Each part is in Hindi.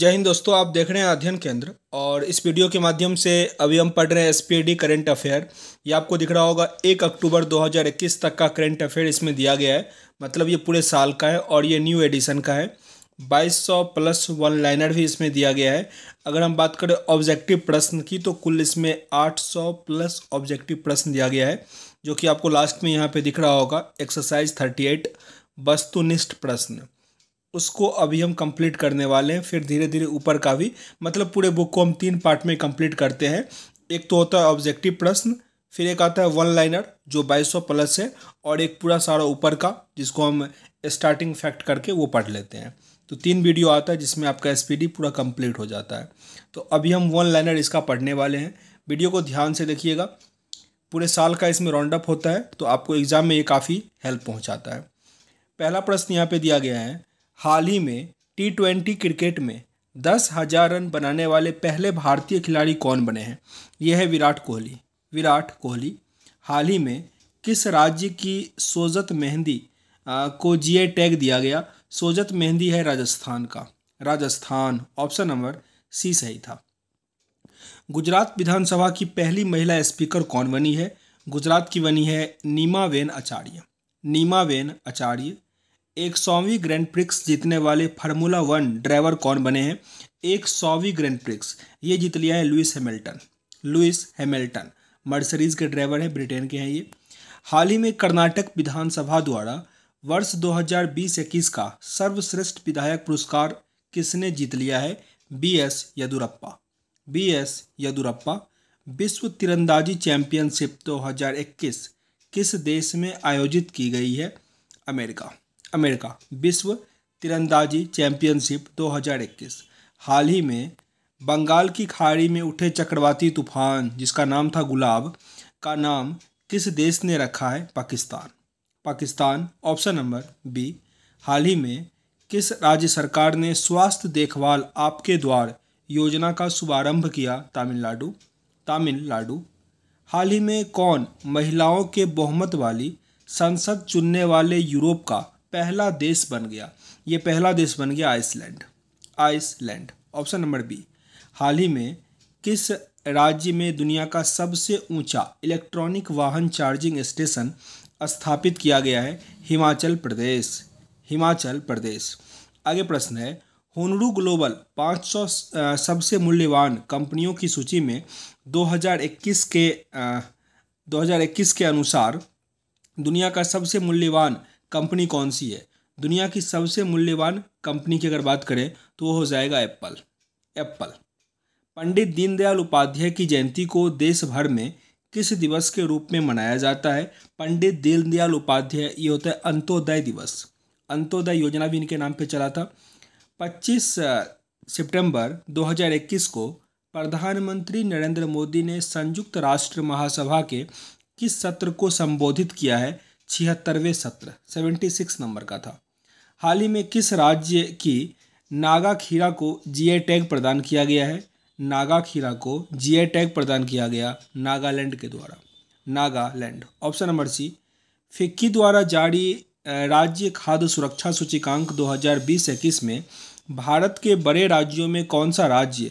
जय हिंद दोस्तों आप देख रहे हैं अध्ययन केंद्र और इस वीडियो के माध्यम से अभी हम पढ़ रहे हैं एसपीडी करंट अफेयर ये आपको दिख रहा होगा एक अक्टूबर 2021 तक का करंट अफेयर इसमें दिया गया है मतलब ये पूरे साल का है और ये न्यू एडिशन का है 2200 प्लस वन लाइनर भी इसमें दिया गया है अगर हम बात करें ऑब्जेक्टिव प्रश्न की तो कुल इसमें आठ प्लस ऑब्जेक्टिव प्रश्न दिया गया है जो कि आपको लास्ट में यहाँ पर दिख रहा होगा एक्सरसाइज थर्टी वस्तुनिष्ठ प्रश्न उसको अभी हम कंप्लीट करने वाले हैं फिर धीरे धीरे ऊपर का भी मतलब पूरे बुक को हम तीन पार्ट में कंप्लीट करते हैं एक तो होता है ऑब्जेक्टिव प्रश्न फिर एक आता है वन लाइनर जो 2200 प्लस है और एक पूरा सारा ऊपर का जिसको हम स्टार्टिंग फैक्ट करके वो पढ़ लेते हैं तो तीन वीडियो आता है जिसमें आपका एस पूरा कम्प्लीट हो जाता है तो अभी हम वन लाइनर इसका पढ़ने वाले हैं वीडियो को ध्यान से देखिएगा पूरे साल का इसमें राउंड अप होता है तो आपको एग्ज़ाम में ये काफ़ी हेल्प पहुँचाता है पहला प्रश्न यहाँ पर दिया गया है हाल ही में टी ट्वेंटी क्रिकेट में दस हजार रन बनाने वाले पहले भारतीय खिलाड़ी कौन बने हैं यह है विराट कोहली विराट कोहली हाल ही में किस राज्य की सोजत मेहंदी को जीए टैग दिया गया सोजत मेहंदी है राजस्थान का राजस्थान ऑप्शन नंबर सी सही था गुजरात विधानसभा की पहली महिला स्पीकर कौन बनी है गुजरात की बनी है नीमा वेन आचार्य नीमा वेन आचार्य एक सौवीं ग्रैंड प्रिक्स जीतने वाले फार्मूला वन ड्राइवर कौन बने हैं एक सौवीं ग्रैंड प्रिक्स ये जीत लिया है Lewis Hamilton Lewis Hamilton Mercedes के ड्राइवर हैं ब्रिटेन के हैं ये हाल ही में कर्नाटक विधानसभा द्वारा वर्ष दो हजार का सर्वश्रेष्ठ विधायक पुरस्कार किसने जीत लिया है B S Yediyurappa B S Yediyurappa विश्व तिरंदाजी चैंपियनशिप 2021 किस देश में आयोजित की गई है अमेरिका अमेरिका विश्व तीरंदाजी चैंपियनशिप 2021 हाल ही में बंगाल की खाड़ी में उठे चक्रवाती तूफान जिसका नाम था गुलाब का नाम किस देश ने रखा है Pakistan Pakistan option number B हाल ही में किस राज्य सरकार ने स्वास्थ्य देखभाल आपके द्वार योजना का शुभारंभ किया तमिलनाडु तमिलनाडु हाल ही में कौन महिलाओं के बहुमत वाली संसद चुनने वाले यूरोप का पहला देश बन गया ये पहला देश बन गया Iceland Iceland option number B हाल ही में किस राज्य में दुनिया का सबसे ऊंचा इलेक्ट्रॉनिक वाहन चार्जिंग स्टेशन स्थापित किया गया है हिमाचल प्रदेश हिमाचल प्रदेश आगे प्रश्न है होनरू ग्लोबल 500 सबसे मूल्यवान कंपनियों की सूची में 2021 के 2021 के अनुसार दुनिया का सबसे मूल्यवान कंपनी कौन सी है दुनिया की सबसे मूल्यवान कंपनी की अगर बात करें तो वो हो जाएगा एप्पल एप्पल पंडित दीनदयाल उपाध्याय की जयंती को देश भर में किस दिवस के रूप में मनाया जाता है पंडित दीनदयाल उपाध्याय ये होता है अंत्योदय दिवस अंत्योदय योजना भी इनके नाम पे चला था 25 सितंबर 2021 को प्रधानमंत्री नरेंद्र मोदी ने संयुक्त राष्ट्र महासभा के किस सत्र को संबोधित किया है छिहत्तरवें सत्र सेवेंटी सिक्स नंबर का था हाल ही में किस राज्य की नागा खीरा को जी टैग प्रदान किया गया है नागा खीरा को जी टैग प्रदान किया गया नागालैंड के द्वारा Nagaland option number C FICCI द्वारा जारी राज्य खाद्य सुरक्षा सूचिकांक 2020 हज़ार में भारत के बड़े राज्यों में कौन सा राज्य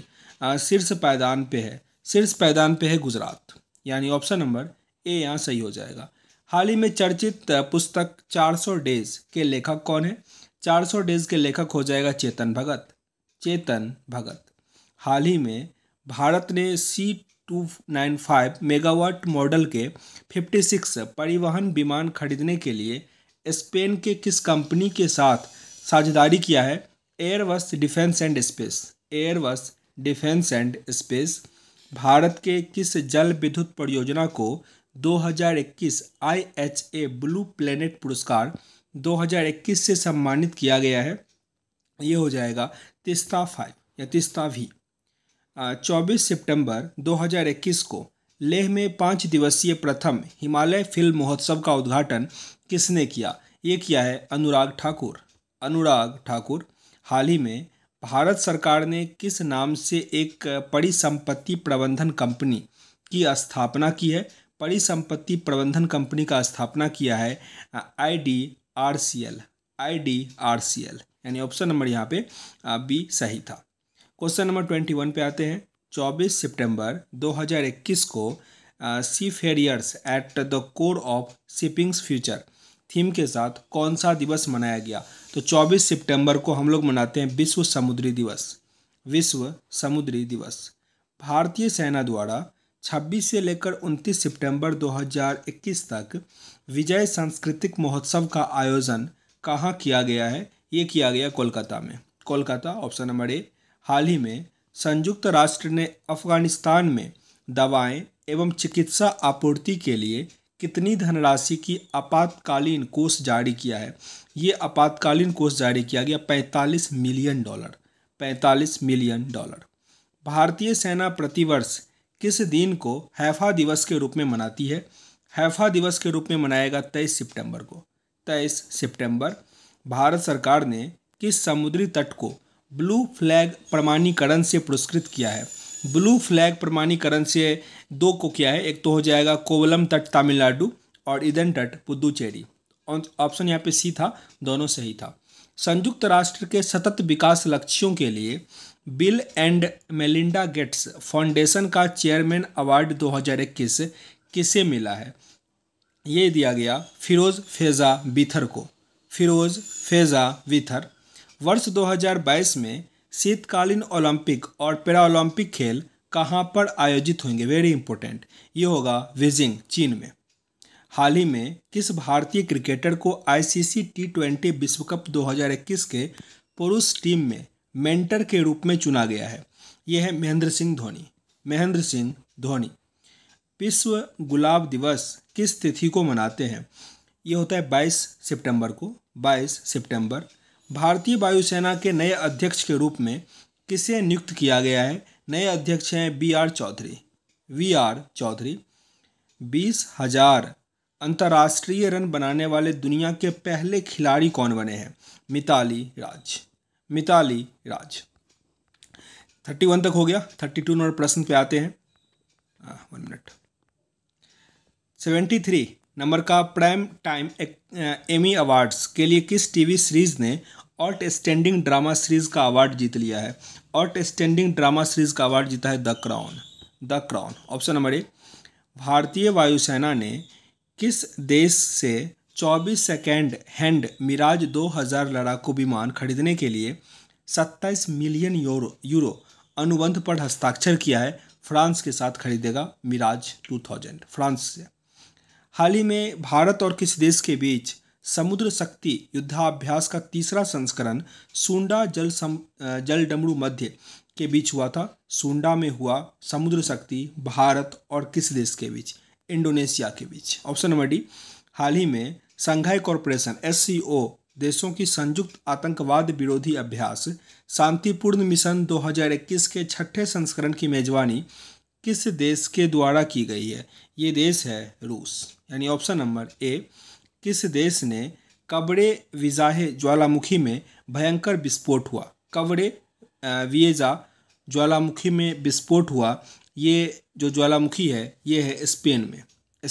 शीर्ष पैदान पे है शीर्ष पैदान पे है गुजरात यानी ऑप्शन नंबर ए यहाँ सही हो जाएगा हाल ही में चर्चित पुस्तक 400 डेज के लेखक कौन है 400 डेज के लेखक हो जाएगा चेतन भगत चेतन भगत हाल ही में भारत ने C two nine five megawatt model के 56 परिवहन विमान खरीदने के लिए स्पेन के किस कंपनी के साथ साझेदारी किया है Airbus Defence and Space Airbus Defence and Space Bharat के किस जल विद्युत परियोजना को 2021 आईएचए ब्लू प्लेनेट पुरस्कार 2021 से सम्मानित किया गया है ये हो जाएगा तिस्ता फाइव या तिस्ता भी चौबीस सितंबर 2021 को लेह में पाँच दिवसीय प्रथम हिमालय फिल्म महोत्सव का उद्घाटन किसने किया ये किया है अनुराग ठाकुर अनुराग ठाकुर हाल ही में भारत सरकार ने किस नाम से एक परिसंपत्ति प्रबंधन कंपनी की स्थापना की है परिसंपत्ति प्रबंधन कंपनी का स्थापना किया है I D R C L I D R C L यानी ऑप्शन नंबर यहाँ पे बी सही था क्वेश्चन नंबर ट्वेंटी वन पे आते हैं चौबीस सितंबर 2021 को seafarers at the core of shipping's future theme के साथ कौन सा दिवस मनाया गया तो 24 सितंबर को हम लोग मनाते हैं विश्व समुद्री दिवस विश्व समुद्री दिवस भारतीय सेना द्वारा 26 से लेकर 29 सितंबर 2021 तक विजय सांस्कृतिक महोत्सव का आयोजन कहाँ किया गया है ये किया गया कोलकाता में कोलकाता ऑप्शन नंबर ए हाल ही में संयुक्त राष्ट्र ने अफगानिस्तान में दवाएं एवं चिकित्सा आपूर्ति के लिए कितनी धनराशि की आपातकालीन कोष जारी किया है ये आपातकालीन कोष जारी किया गया 45 मिलियन डॉलर 45 मिलियन डॉलर भारतीय सेना प्रतिवर्ष किस दिन को हैफा दिवस के रूप में मनाती है हैफा दिवस के रूप में मनाएगा तेईस सितंबर को तेईस सितंबर भारत सरकार ने किस समुद्री तट को ब्लू फ्लैग प्रमाणीकरण से पुरस्कृत किया है ब्लू फ्लैग प्रमाणीकरण से दो को किया है एक तो हो जाएगा कोवलम तट तमिलनाडु और इदन तट पुदुचेरी ऑप्शन यहाँ पे सी था दोनों सही था संयुक्त राष्ट्र के सतत विकास लक्ष्यों के लिए Bill and Melinda Gates Foundation का चेयरमैन अवार्ड 2021 किसे मिला है ये दिया गया फिरोज़ फेज़ा बिथर को फिरोज़ फेजा बिथर वर्ष 2022 में शीतकालीन ओलंपिक और पैरा ओलंपिक खेल कहाँ पर आयोजित होंगे वेरी इंपॉर्टेंट ये होगा बीजिंग चीन में हाल ही में किस भारतीय क्रिकेटर को आईसीसी टी ट्वेंटी विश्व कप 2021 के पुरुष टीम में मेंटर के रूप में चुना गया है ये है महेंद्र सिंह धोनी महेंद्र सिंह धोनी विश्व गुलाब दिवस किस तिथि को मनाते हैं यह होता है 22 सितंबर को 22 सितंबर भारतीय वायुसेना के नए अध्यक्ष के रूप में किसे नियुक्त किया गया है नए अध्यक्ष हैं B R Chaudhary V R Chaudhary बीस हजार अंतर्राष्ट्रीय रन बनाने वाले दुनिया के पहले खिलाड़ी कौन बने हैं मिताली राज मिताली राज थर्टी वन तक हो गया थर्टी टू नंबर प्रश्न पे आते हैं one minute seventy three number का प्राइम टाइम एमी अवार्ड्स के लिए किस टीवी सीरीज़ ने ऑल्ट स्टैंडिंग ड्रामा सीरीज़ का अवार्ड जीत लिया है ऑल्ट स्टैंडिंग ड्रामा सीरीज़ का अवार्ड जीता है the crown the crown option number A भारतीय वायुसेना ने किस देश से 24 सेकेंड हैंड मिराज 2000 लड़ाकू विमान खरीदने के लिए 27 मिलियन यूरो यूरो अनुबंध पर हस्ताक्षर किया है फ्रांस के साथ खरीदेगा मिराज 2000 फ्रांस से हाल ही में भारत और किस देश के बीच समुद्र शक्ति युद्धाभ्यास का तीसरा संस्करण सुंडा जल सम जल डमरू मध्य के बीच हुआ था सुंडा में हुआ समुद्र शक्ति भारत और किस देश के बीच इंडोनेशिया के बीच ऑप्शन नंबर डी हाल ही में संघाई कॉरपोरेशन एस देशों की संयुक्त आतंकवाद विरोधी अभ्यास शांतिपूर्ण मिशन 2021 के छठे संस्करण की मेजबानी किस देश के द्वारा की गई है ये देश है रूस यानी ऑप्शन नंबर ए किस देश ने कबड़े विजाहे ज्वालामुखी में भयंकर विस्फोट हुआ कबड़े विएजा ज्वालामुखी में विस्फोट हुआ ये जो ज्वालामुखी है ये है स्पेन में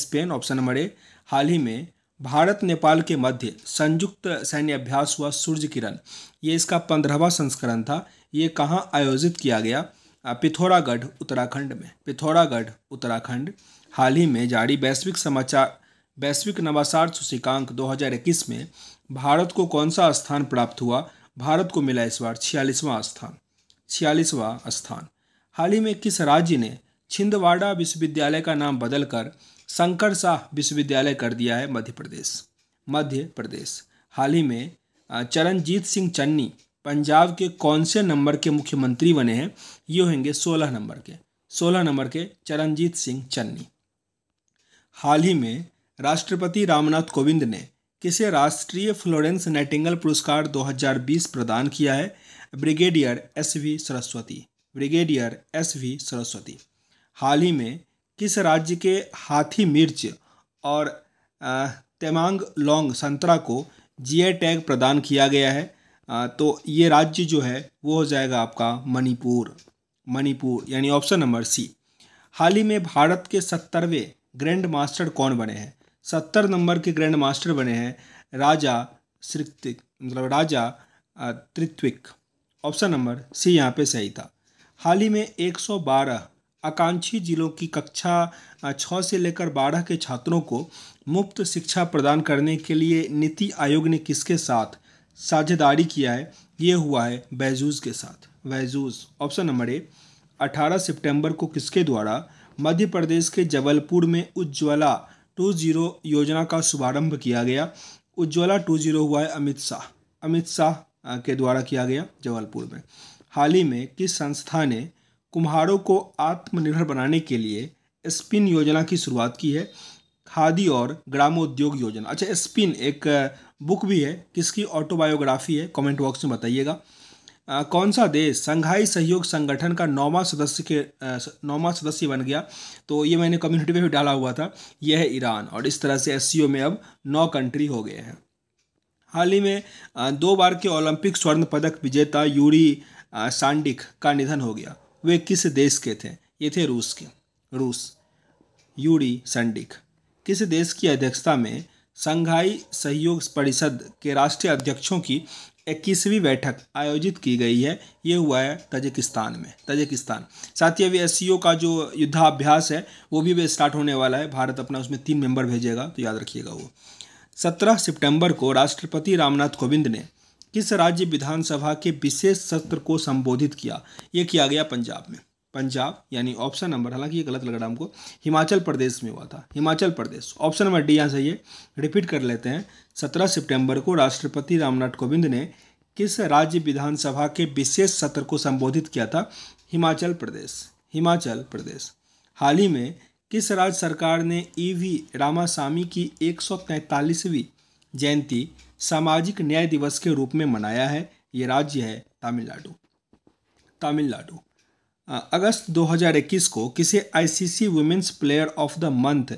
स्पेन ऑप्शन नंबर ए हाल ही में भारत नेपाल के मध्य संयुक्त सैन्य अभ्यास हुआ सूर्य किरण ये इसका पंद्रहवा संस्करण था ये कहाँ आयोजित किया गया पिथौरागढ़ उत्तराखंड में पिथौरागढ़ उत्तराखंड हाल ही में जारी वैश्विक समाचार वैश्विक नवाचार सूचिकांक 2021 में भारत को कौन सा स्थान प्राप्त हुआ भारत को मिला इस बार छियालीसवां स्थान छियालीसवां स्थान हाल ही में किस राज्य ने छिंदवाड़ा विश्वविद्यालय का नाम बदलकर शंकर शाह विश्वविद्यालय कर दिया है मध्य प्रदेश मध्य प्रदेश हाल ही में चरणजीत सिंह चन्नी पंजाब के कौन से नंबर के मुख्यमंत्री बने हैं ये होंगे सोलह नंबर के सोलह नंबर के चरणजीत सिंह चन्नी हाल ही में राष्ट्रपति रामनाथ कोविंद ने किसे राष्ट्रीय फ्लोरेंस नाइटिंगल पुरस्कार 2020 प्रदान किया है brigadier S V Saraswati brigadier S V Saraswati हाल ही में किस राज्य के हाथी मिर्च और तेमांग लोंग संतरा को जीआई टैग प्रदान किया गया है तो ये राज्य जो है वो हो जाएगा आपका मणिपुर मणिपुर यानी ऑप्शन नंबर सी हाल ही में भारत के सत्तरवें ग्रैंड मास्टर कौन बने हैं सत्तर नंबर के ग्रैंड मास्टर बने हैं राजा श्रिक्तिक मतलब राजा त्रित्विक ऑप्शन नंबर सी यहाँ पे सही था हाल ही में 112 आकांक्षी जिलों की कक्षा छः से लेकर बारह के छात्रों को मुफ्त शिक्षा प्रदान करने के लिए नीति आयोग ने किसके साथ साझेदारी किया है ये हुआ है बैजूज के साथ बैजूज ऑप्शन नंबर ए 18 सितंबर को किसके द्वारा मध्य प्रदेश के जबलपुर में उज्ज्वला टू जीरो योजना का शुभारंभ किया गया उज्ज्वला टू जीरो हुआ है अमित शाह अमित शाह के द्वारा किया गया जबलपुर में हाल ही में किस संस्था ने कुम्हारों को आत्मनिर्भर बनाने के लिए स्पिन योजना की शुरुआत की है खादी और ग्रामोद्योग योजना अच्छा स्पिन एक बुक भी है किसकी ऑटोबायोग्राफी है कमेंट बॉक्स में बताइएगा कौन सा देश संघाई सहयोग संगठन का नौवा सदस्य के नौवा सदस्य बन गया तो ये मैंने कम्युनिटी में भी डाला हुआ था यह है ईरान और इस तरह से एस में अब नौ कंट्री हो गए हैं हाल ही में दो बार के ओलंपिक स्वर्ण पदक विजेता यूरी सांडिक का निधन हो गया वे किस देश के थे ये थे रूस के रूस यूरी संडिक किस देश की अध्यक्षता में संघाई सहयोग परिषद के राष्ट्रीय अध्यक्षों की इक्कीसवीं बैठक आयोजित की गई है ये हुआ है तजिकिस्तान में तजिकिस्तान साथ ही अभी एस का जो युद्धाभ्यास है वो भी अभी स्टार्ट होने वाला है भारत अपना उसमें तीन मेंबर भेजेगा तो याद रखिएगा वो सत्रह सितंबर को राष्ट्रपति रामनाथ कोविंद ने किस राज्य विधानसभा के विशेष सत्र को संबोधित किया ये किया गया पंजाब में पंजाब यानी ऑप्शन नंबर हालांकि ये गलत लग रहा हमको हिमाचल प्रदेश में हुआ था Himachal Pradesh option number D यहाँ सही है रिपीट कर लेते हैं सत्रह सितंबर को राष्ट्रपति रामनाथ कोविंद ने किस राज्य विधानसभा के विशेष सत्र को संबोधित किया था हिमाचल प्रदेश हिमाचल प्रदेश हाल ही में किस राज्य सरकार ने ई e वी रामासामी की एक जयंती सामाजिक न्याय दिवस के रूप में मनाया है ये राज्य है तमिलनाडु तमिलनाडु अगस्त 2021 को किसे ICC women's player of the month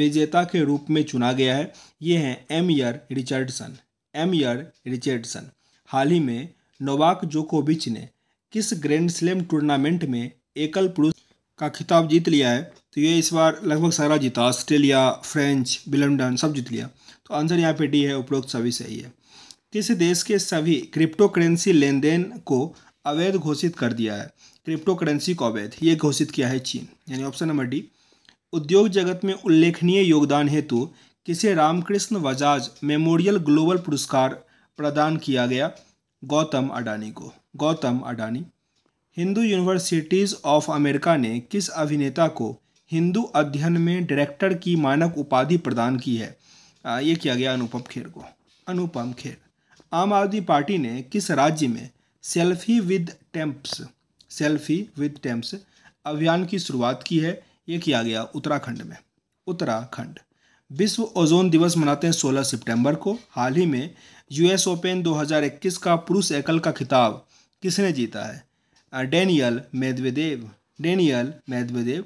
विजेता के रूप में चुना गया है ये हैं Eimear Richardson Eimear Richardson हाल ही में नोवाक जोकोविच ने किस ग्रैंड स्लैम टूर्नामेंट में एकल पुरुष का खिताब जीत लिया है तो ये इस बार लगभग सारा जीता ऑस्ट्रेलिया फ्रेंच बिलमडन सब जीत लिया तो आंसर यहाँ पे डी है उपरोक्त सभी सही है किस देश के सभी क्रिप्टो करेंसी लेन देन को अवैध घोषित कर दिया है क्रिप्टो करेंसी को अवैध ये घोषित किया है चीन यानी ऑप्शन नंबर डी उद्योग जगत में उल्लेखनीय योगदान हेतु किसे रामकृष्ण बजाज मेमोरियल ग्लोबल पुरस्कार प्रदान किया गया गौतम अडानी को Gautam Adani Hindu universities of America ने किस अभिनेता को हिंदू अध्ययन में डायरेक्टर की मानक उपाधि प्रदान की है ये किया गया अनुपम खेर को अनुपम खेर आम आदमी पार्टी ने किस राज्य में selfie with temps selfie with temps अभियान की शुरुआत की है ये किया गया उत्तराखंड में उत्तराखंड विश्व ओजोन दिवस मनाते हैं 16 सितंबर को हाल ही में यूएस ओपन 2021 का पुरुष एकल का खिताब किसने जीता है डेनियल मेदवेदेव डेनियल मेदवेदेव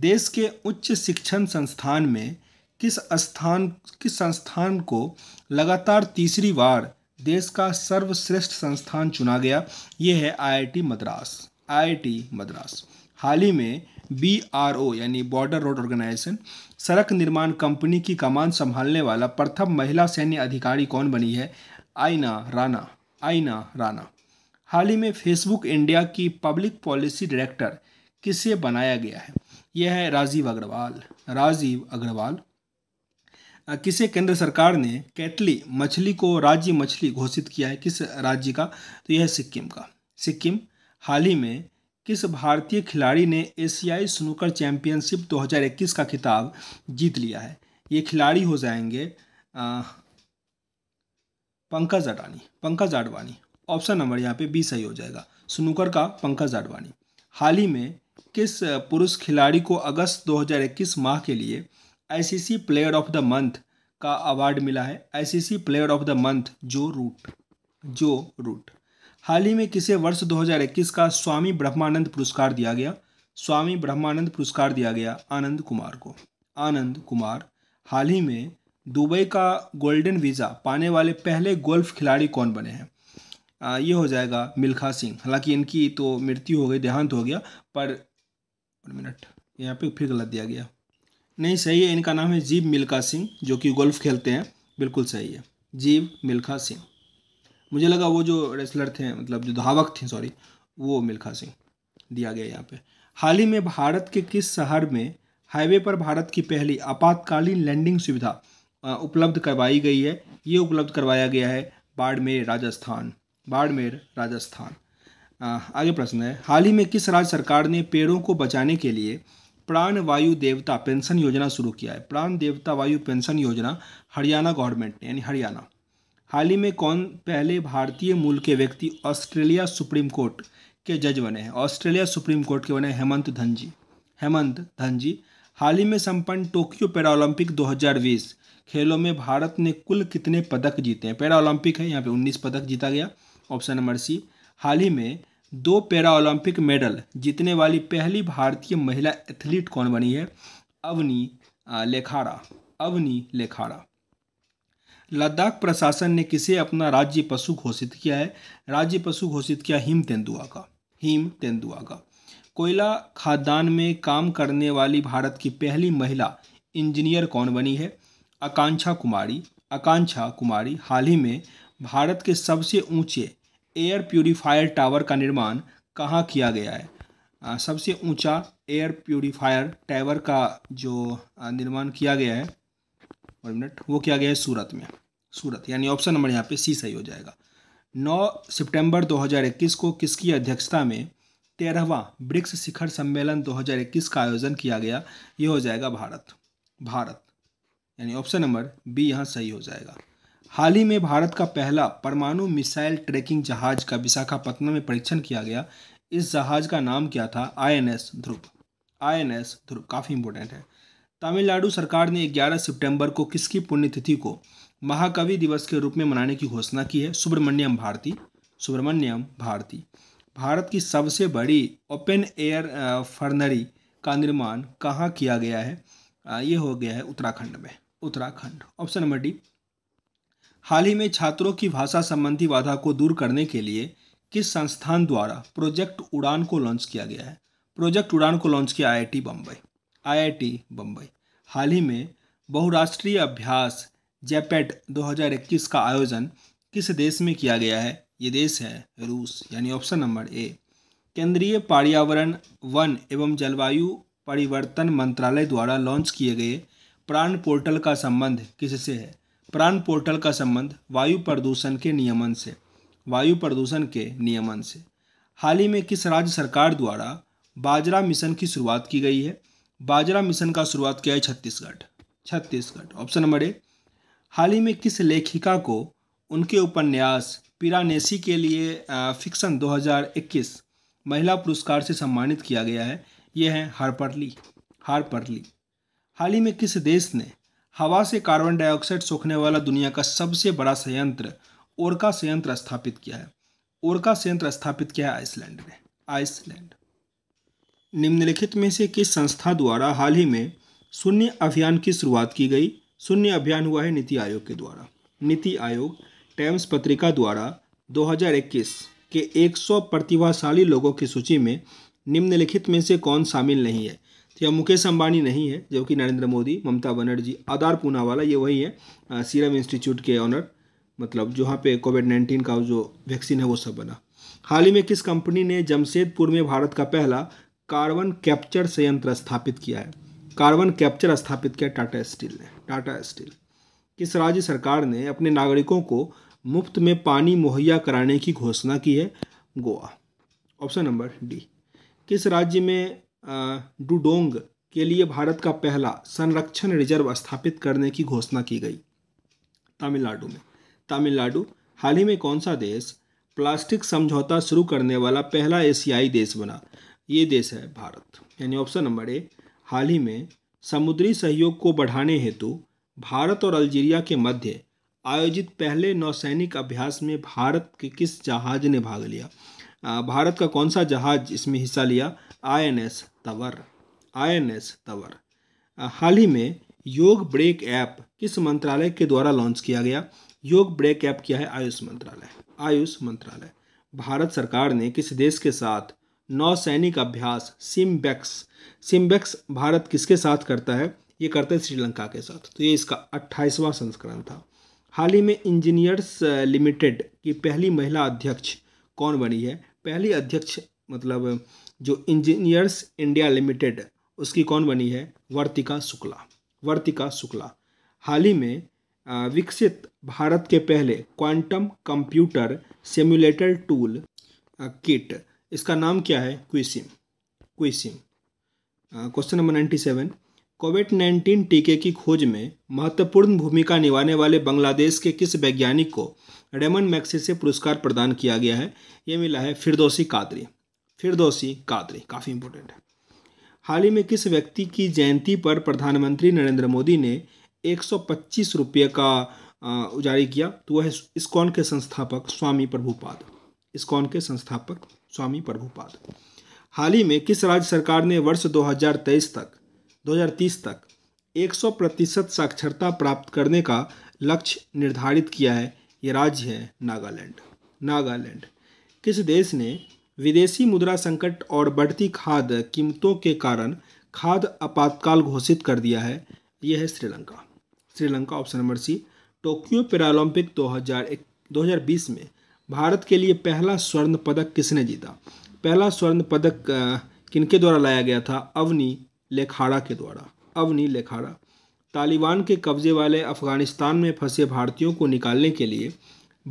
देश के उच्च शिक्षण संस्थान में किस स्थान किस संस्थान को लगातार तीसरी बार देश का सर्वश्रेष्ठ संस्थान चुना गया ये है आईआईटी मद्रास आईआईटी मद्रास हाल ही में बी आर ओ यानी बॉर्डर रोड ऑर्गेनाइजेशन सड़क निर्माण कंपनी की कमान संभालने वाला प्रथम महिला सैन्य अधिकारी कौन बनी है आइना राना आइना राना हाल ही में फेसबुक इंडिया की पब्लिक पॉलिसी डायरेक्टर किसे बनाया गया है यह है राजीव अग्रवाल राजीव अग्रवाल किसे केंद्र सरकार ने कैटली मछली को राज्य मछली घोषित किया है किस राज्य का तो यह सिक्किम का सिक्किम हाल ही में किस भारतीय खिलाड़ी ने एशियाई स्नूकर चैंपियनशिप 2021 का खिताब जीत लिया है ये खिलाड़ी हो जाएंगे पंकज अडवाणी पंकज आडवाणी ऑप्शन नंबर यहाँ पे बी सही हो जाएगा स्नूकर का पंकज आडवाणी हाल ही में किस पुरुष खिलाड़ी को अगस्त 2021 माह के लिए ICC player of the month का अवार्ड मिला है ICC player of the month Joe Root Joe Root हाल ही में किसे वर्ष 2021 का स्वामी ब्रह्मानंद पुरस्कार दिया गया स्वामी ब्रह्मानंद पुरस्कार दिया गया आनंद कुमार को आनंद कुमार हाल ही में दुबई का गोल्डन वीज़ा पाने वाले पहले गोल्फ खिलाड़ी कौन बने हैं ये हो जाएगा मिल्खा सिंह हालांकि इनकी तो मृत्यु हो गई देहांत हो गया पर मिनट यहाँ पे फिर गलत दिया गया नहीं सही है इनका नाम है जीव मिल्खा सिंह जो कि गोल्फ खेलते हैं बिल्कुल सही है जीव मिल्खा सिंह मुझे लगा वो जो रेसलर थे मतलब जो धावक थे सॉरी वो मिल्खा सिंह दिया गया यहाँ पे हाल ही में भारत के किस शहर में हाईवे पर भारत की पहली आपातकालीन लैंडिंग सुविधा उपलब्ध करवाई गई है ये उपलब्ध करवाया गया है बाड़मेर राजस्थान बाड़मेर राजस्थान आगे प्रश्न है हाल ही में किस राज्य सरकार ने पेड़ों को बचाने के लिए प्राण वायु देवता पेंशन योजना शुरू किया है प्राण देवता वायु पेंशन योजना हरियाणा गवर्नमेंट ने यानी हरियाणा हाल ही में कौन पहले भारतीय मूल के व्यक्ति ऑस्ट्रेलिया सुप्रीम कोर्ट के जज बने हैं ऑस्ट्रेलिया सुप्रीम कोर्ट के बने हेमंत धनजी हेमंत धनजी हाल ही में संपन्न टोक्यो पैरालंपिक 2020 खेलों में भारत ने कुल कितने पदक जीते हैं पैरालंपिक है यहाँ पे 19 पदक जीता गया ऑप्शन नंबर सी हाल ही में दो पैरा ओलंपिक मेडल जीतने वाली पहली भारतीय महिला एथलीट कौन बनी है अवनी लेखाड़ा अवनी लेखाड़ा लद्दाख प्रशासन ने किसे अपना राज्य पशु घोषित किया है राज्य पशु घोषित किया हिम तेंदुआ का हिम तेंदुआ का कोयला खादान में काम करने वाली भारत की पहली महिला इंजीनियर कौन बनी है आकांक्षा कुमारी आकांक्षा कुमारी हाल ही में भारत के सबसे ऊंचे एयर प्यूरीफायर टावर का निर्माण कहाँ किया गया है सबसे ऊंचा एयर प्योरीफायर टावर का जो निर्माण किया गया है और मिनट वो किया गया है सूरत में सूरत यानी ऑप्शन नंबर यहाँ पे सी सही हो जाएगा 9 सितंबर 2021 को किसकी अध्यक्षता में तेरहवा ब्रिक्स शिखर सम्मेलन 2021 का आयोजन किया गया ये हो जाएगा भारत भारत यानी ऑप्शन नंबर बी यहाँ सही हो जाएगा हाल ही में भारत का पहला परमाणु मिसाइल ट्रैकिंग जहाज का विशाखापत्तनम में परीक्षण किया गया इस जहाज का नाम क्या था आईएनएस ध्रुव आईएनएस ध्रुव काफ़ी इंपॉर्टेंट है तमिलनाडु सरकार ने 11 सितंबर को किसकी पुण्यतिथि को महाकवि दिवस के रूप में मनाने की घोषणा की है सुब्रमण्यम भारती सुब्रमण्यम भारती भारत की सबसे बड़ी ओपन एयर फर्नरी का निर्माण कहाँ किया गया है ये हो गया है उत्तराखंड में उत्तराखंड ऑप्शन नंबर डी हाल ही में छात्रों की भाषा संबंधी बाधा को दूर करने के लिए किस संस्थान द्वारा प्रोजेक्ट उड़ान को लॉन्च किया गया है प्रोजेक्ट उड़ान को लॉन्च किया आईआईटी बम्बई आईआईटी बम्बई हाल ही में बहुराष्ट्रीय अभ्यास जेपेट 2021 का आयोजन किस देश में किया गया है ये देश है रूस यानी ऑप्शन नंबर ए केंद्रीय पर्यावरण वन एवं जलवायु परिवर्तन मंत्रालय द्वारा लॉन्च किए गए प्राण पोर्टल का संबंध किससे है प्राण पोर्टल का संबंध वायु प्रदूषण के नियमन से वायु प्रदूषण के नियमन से हाल ही में किस राज्य सरकार द्वारा बाजरा मिशन की शुरुआत की गई है बाजरा मिशन का शुरुआत किया है Chhattisgarh Chhattisgarh option number A हाल ही में किस लेखिका को उनके उपन्यास पिरानेसी के लिए फिक्शन 2021 महिला पुरस्कार से सम्मानित किया गया है ये है हारपरली हारपरली हाल ही में किस देश ने हवा से कार्बन डाइऑक्साइड सोखने वाला दुनिया का सबसे बड़ा संयंत्र ओरका संयंत्र स्थापित किया है ओरका संयंत्र स्थापित किया है आइसलैंड ने आइसलैंड निम्नलिखित में से किस संस्था द्वारा हाल ही में शून्य अभियान की शुरुआत की गई शून्य अभियान हुआ है नीति आयोग के द्वारा नीति आयोग टाइम्स पत्रिका द्वारा 2021 के 100 प्रतिभाशाली लोगों की सूची में निम्नलिखित में से कौन शामिल नहीं है या मुकेश अंबानी नहीं है जो कि नरेंद्र मोदी ममता बनर्जी आदार पूनावाला ये वही है सीरम इंस्टीट्यूट के ऑनर मतलब जहाँ पे कोविड नाइन्टीन का जो वैक्सीन है वो सब बना हाल ही में किस कंपनी ने जमशेदपुर में भारत का पहला कार्बन कैप्चर संयंत्र स्थापित किया है कार्बन कैप्चर स्थापित किया टाटा स्टील ने टाटा स्टील किस राज्य सरकार ने अपने नागरिकों को मुफ्त में पानी मुहैया कराने की घोषणा की है गोवा ऑप्शन नंबर डी किस राज्य में डुडोंग के लिए भारत का पहला संरक्षण रिजर्व स्थापित करने की घोषणा की गई तमिलनाडु में तमिलनाडु हाल ही में कौन सा देश प्लास्टिक समझौता शुरू करने वाला पहला एशियाई देश बना ये देश है भारत यानी ऑप्शन नंबर ए हाल ही में समुद्री सहयोग को बढ़ाने हेतु भारत और अल्जीरिया के मध्य आयोजित पहले नौसैनिक अभ्यास में भारत के किस जहाज ने भाग लिया भारत का कौन सा जहाज इसमें हिस्सा लिया I N S Tabar I N S Tabar हाल ही में योग ब्रेक ऐप किस मंत्रालय के द्वारा लॉन्च किया गया योग ब्रेक ऐप किया है आयुष मंत्रालय आयुष मंत्रालय भारत सरकार ने किस देश के साथ नौ सैनिक अभ्यास सिम्बैक्स सिम्बैक्स भारत किसके साथ करता है ये करते हैं श्रीलंका के साथ तो ये इसका अट्ठाईसवां संस्करण था हाल ही में इंजीनियर्स लिमिटेड की पहली महिला अध्यक्ष कौन बनी है पहली अध्यक्ष मतलब जो इंजीनियर्स इंडिया लिमिटेड उसकी कौन बनी है वर्तिका शुक्ला वर्तिका शुक्ला हाल ही में विकसित भारत के पहले quantum computer simulator tool kit इसका नाम क्या है QSim QSim question number ninety seven Covid nineteen टीके की खोज में महत्वपूर्ण भूमिका निभाने वाले बांग्लादेश के किस वैज्ञानिक को रेमन मैक्सी से पुरस्कार प्रदान किया गया है ये मिला है फिरदौसी कादरी फिरदौसी कादरी काफ़ी इंपॉर्टेंट है हाल ही में किस व्यक्ति की जयंती पर प्रधानमंत्री नरेंद्र मोदी ने एक सौ पच्चीस रुपये का जारी किया तो वह है इस्कॉन के संस्थापक स्वामी प्रभुपाद इस्कॉन के संस्थापक स्वामी प्रभुपाद हाल ही में किस राज्य सरकार ने वर्ष 2023 तक 2030 तक 100 प्रतिशत साक्षरता प्राप्त करने का लक्ष्य निर्धारित किया है ये राज्य है नागालैंड नागालैंड किस देश ने विदेशी मुद्रा संकट और बढ़ती खाद कीमतों के कारण खाद आपातकाल घोषित कर दिया है यह है Sri Lanka Sri Lanka option number C Tokyo Paralympic 2000 2020 में भारत के लिए पहला स्वर्ण पदक किसने जीता पहला स्वर्ण पदक किनके द्वारा लाया गया था अवनी लेखाड़ा के द्वारा अवनी लेखाड़ा तालिबान के कब्जे वाले अफगानिस्तान में फंसे भारतीयों को निकालने के लिए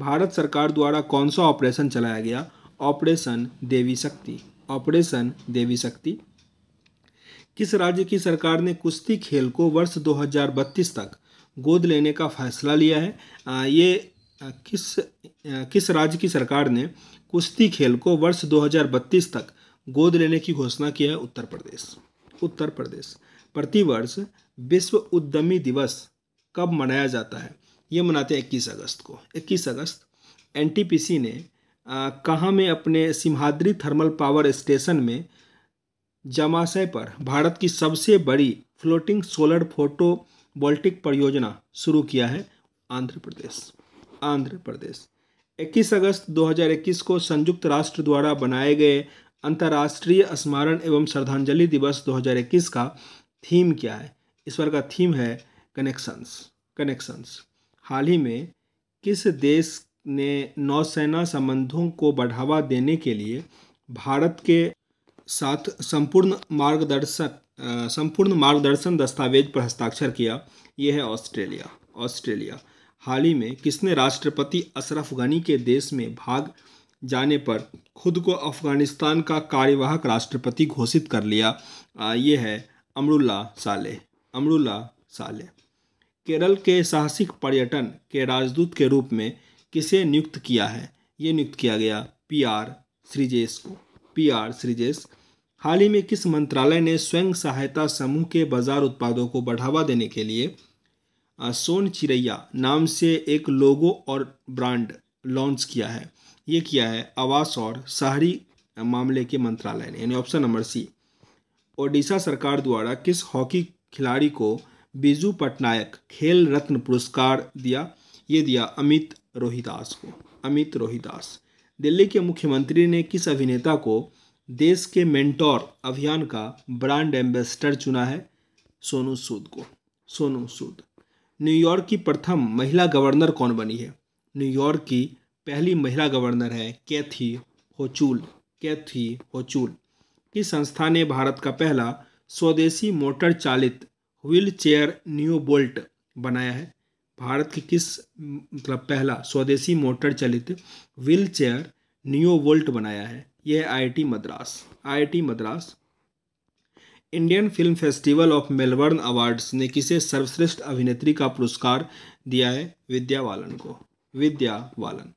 भारत सरकार द्वारा कौन सा ऑपरेशन चलाया गया ऑपरेशन देवी शक्ति ऑपरेशन देवी शक्ति किस राज्य की सरकार ने कुश्ती खेल को वर्ष 2032 तक गोद लेने का फैसला लिया है आ, ये आ, किस आ, किस राज्य की सरकार ने कुश्ती खेल को वर्ष 2032 तक गोद लेने की घोषणा किया है उत्तर प्रदेश उत्तर प्रदेश प्रतिवर्ष विश्व उद्यमी दिवस कब मनाया जाता है ये मनाते हैं इक्कीस अगस्त को इक्कीस अगस्त एनटीपीसी ने कहाँ में अपने सिमहाद्री थर्मल पावर स्टेशन में जमाशय पर भारत की सबसे बड़ी फ्लोटिंग सोलर फोटो वोल्टिक परियोजना शुरू किया है आंध्र प्रदेश आंध्र प्रदेश 21 अगस्त 2021 को संयुक्त राष्ट्र द्वारा बनाए गए अंतर्राष्ट्रीय स्मारण एवं श्रद्धांजलि दिवस 2021 का थीम क्या है इस बार का थीम है कनेक्शंस कनेक्शंस हाल ही में किस देश ने नौसेना संबंधों को बढ़ावा देने के लिए भारत के साथ संपूर्ण मार्गदर्शक संपूर्ण मार्गदर्शन दस्तावेज पर हस्ताक्षर किया यह है ऑस्ट्रेलिया ऑस्ट्रेलिया हाल ही में किसने राष्ट्रपति अशरफ गनी के देश में भाग जाने पर खुद को अफगानिस्तान का कार्यवाहक राष्ट्रपति घोषित कर लिया ये है अमरुल्ला साले अमरुल्ला साले केरल के साहसिक पर्यटन के राजदूत के रूप में किसे नियुक्त किया है ये नियुक्त किया गया पीआर श्रीजेश को पीआर श्रीजेश हाल ही में किस मंत्रालय ने स्वयं सहायता समूह के बाजार उत्पादों को बढ़ावा देने के लिए सोन चिरैया नाम से एक लोगो और ब्रांड लॉन्च किया है ये किया है आवास और शहरी मामले के मंत्रालय ने यानी ऑप्शन नंबर सी ओडिशा सरकार द्वारा किस हॉकी खिलाड़ी को बिजू पटनायक खेल रत्न पुरस्कार दिया ये दिया अमित रोहिदास को अमित रोहिदास दिल्ली के मुख्यमंत्री ने किस अभिनेता को देश के मेंटोर अभियान का ब्रांड एम्बेसडर चुना है सोनू सूद को सोनू सूद न्यूयॉर्क की प्रथम महिला गवर्नर कौन बनी है न्यूयॉर्क की पहली महिला गवर्नर है कैथी होचूल कैथी होचूल किस संस्था ने भारत का पहला स्वदेशी मोटर चालित व्हील चेयर न्यू बोल्ट बनाया है भारत के किस मतलब पहला स्वदेशी मोटर चलित व्हील चेयर न्यू वोल्ट बनाया है यह IIT Madras IIT Madras Indian film festival of Melbourne awards ने किसे सर्वश्रेष्ठ अभिनेत्री का पुरस्कार दिया है विद्या बालन को विद्या बालन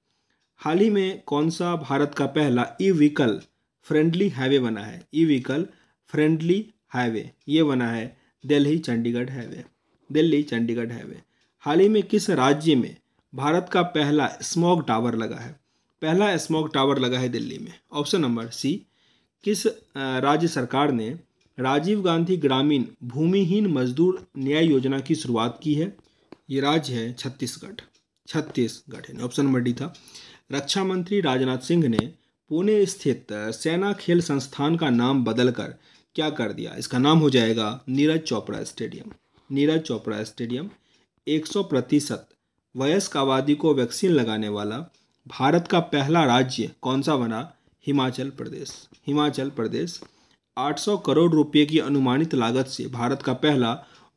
हाल ही में कौन सा भारत का पहला ई व्हीकल फ्रेंडली हाईवे बना है ई व्हीकल फ्रेंडली हाईवे ये बना है दिल्ली चंडीगढ़ हाईवे दिल्ली चंडीगढ़ हाईवे हाल ही में किस राज्य में भारत का पहला स्मॉक टावर लगा है पहला स्मॉक टावर लगा है दिल्ली में ऑप्शन नंबर सी किस राज्य सरकार ने राजीव गांधी ग्रामीण भूमिहीन मजदूर न्याय योजना की शुरुआत की है ये राज्य है Chhattisgarh Chhattisgarh option number D था रक्षा मंत्री राजनाथ सिंह ने पुणे स्थित सेना खेल संस्थान का नाम बदलकर क्या कर दिया इसका नाम हो जाएगा नीरज चोपड़ा स्टेडियम नीरज चोपड़ा स्टेडियम 100 प्रतिशत वयस्क आबादी को वैक्सीन लगाने वाला भारत का पहला राज्य कौन सा बना हिमाचल प्रदेश हिमाचल प्रदेश 800 करोड़ रुपए की अनुमानित लागत से भारत का पहला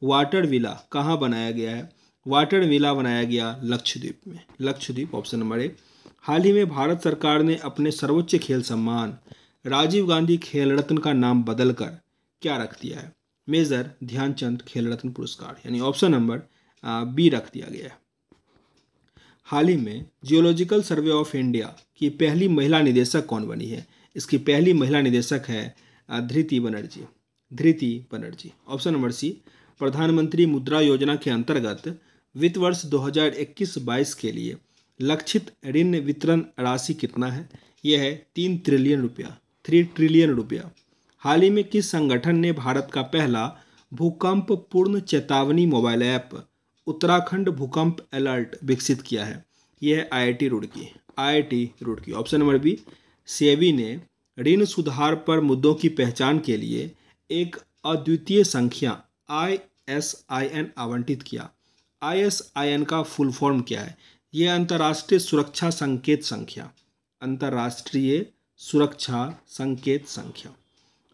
वाटर विला कहाँ बनाया गया है वाटर विला बनाया गया लक्षद्वीप में लक्षद्वीप ऑप्शन नंबर एक हाल ही में भारत सरकार ने अपने सर्वोच्च खेल सम्मान राजीव गांधी खेल रत्न का नाम बदलकर क्या रख दिया है मेजर ध्यानचंद खेल रत्न पुरस्कार यानी ऑप्शन नंबर बी रख दिया गया है हाल ही में जियोलॉजिकल सर्वे ऑफ इंडिया की पहली महिला निदेशक कौन बनी है इसकी पहली महिला निदेशक है Dhriti Banerjee Dhriti Banerjee option number C प्रधानमंत्री मुद्रा योजना के अंतर्गत वित्त वर्ष 2021-22 के लिए लक्षित ऋण वितरण राशि कितना है यह है तीन ट्रिलियन रुपया थ्री ट्रिलियन रुपया हाल ही में किस संगठन ने भारत का पहला भूकंप पूर्ण चेतावनी मोबाइल ऐप उत्तराखंड भूकंप अलर्ट विकसित किया है यह I IIT Roorkee IIT Roorkee option number B SEBI ने ऋण सुधार पर मुद्दों की पहचान के लिए एक अद्वितीय संख्या आई एस आई एन आवंटित किया आई एस आई एन का फुल फॉर्म क्या है यह अंतर्राष्ट्रीय सुरक्षा संकेत संख्या अंतर्राष्ट्रीय सुरक्षा संकेत संख्या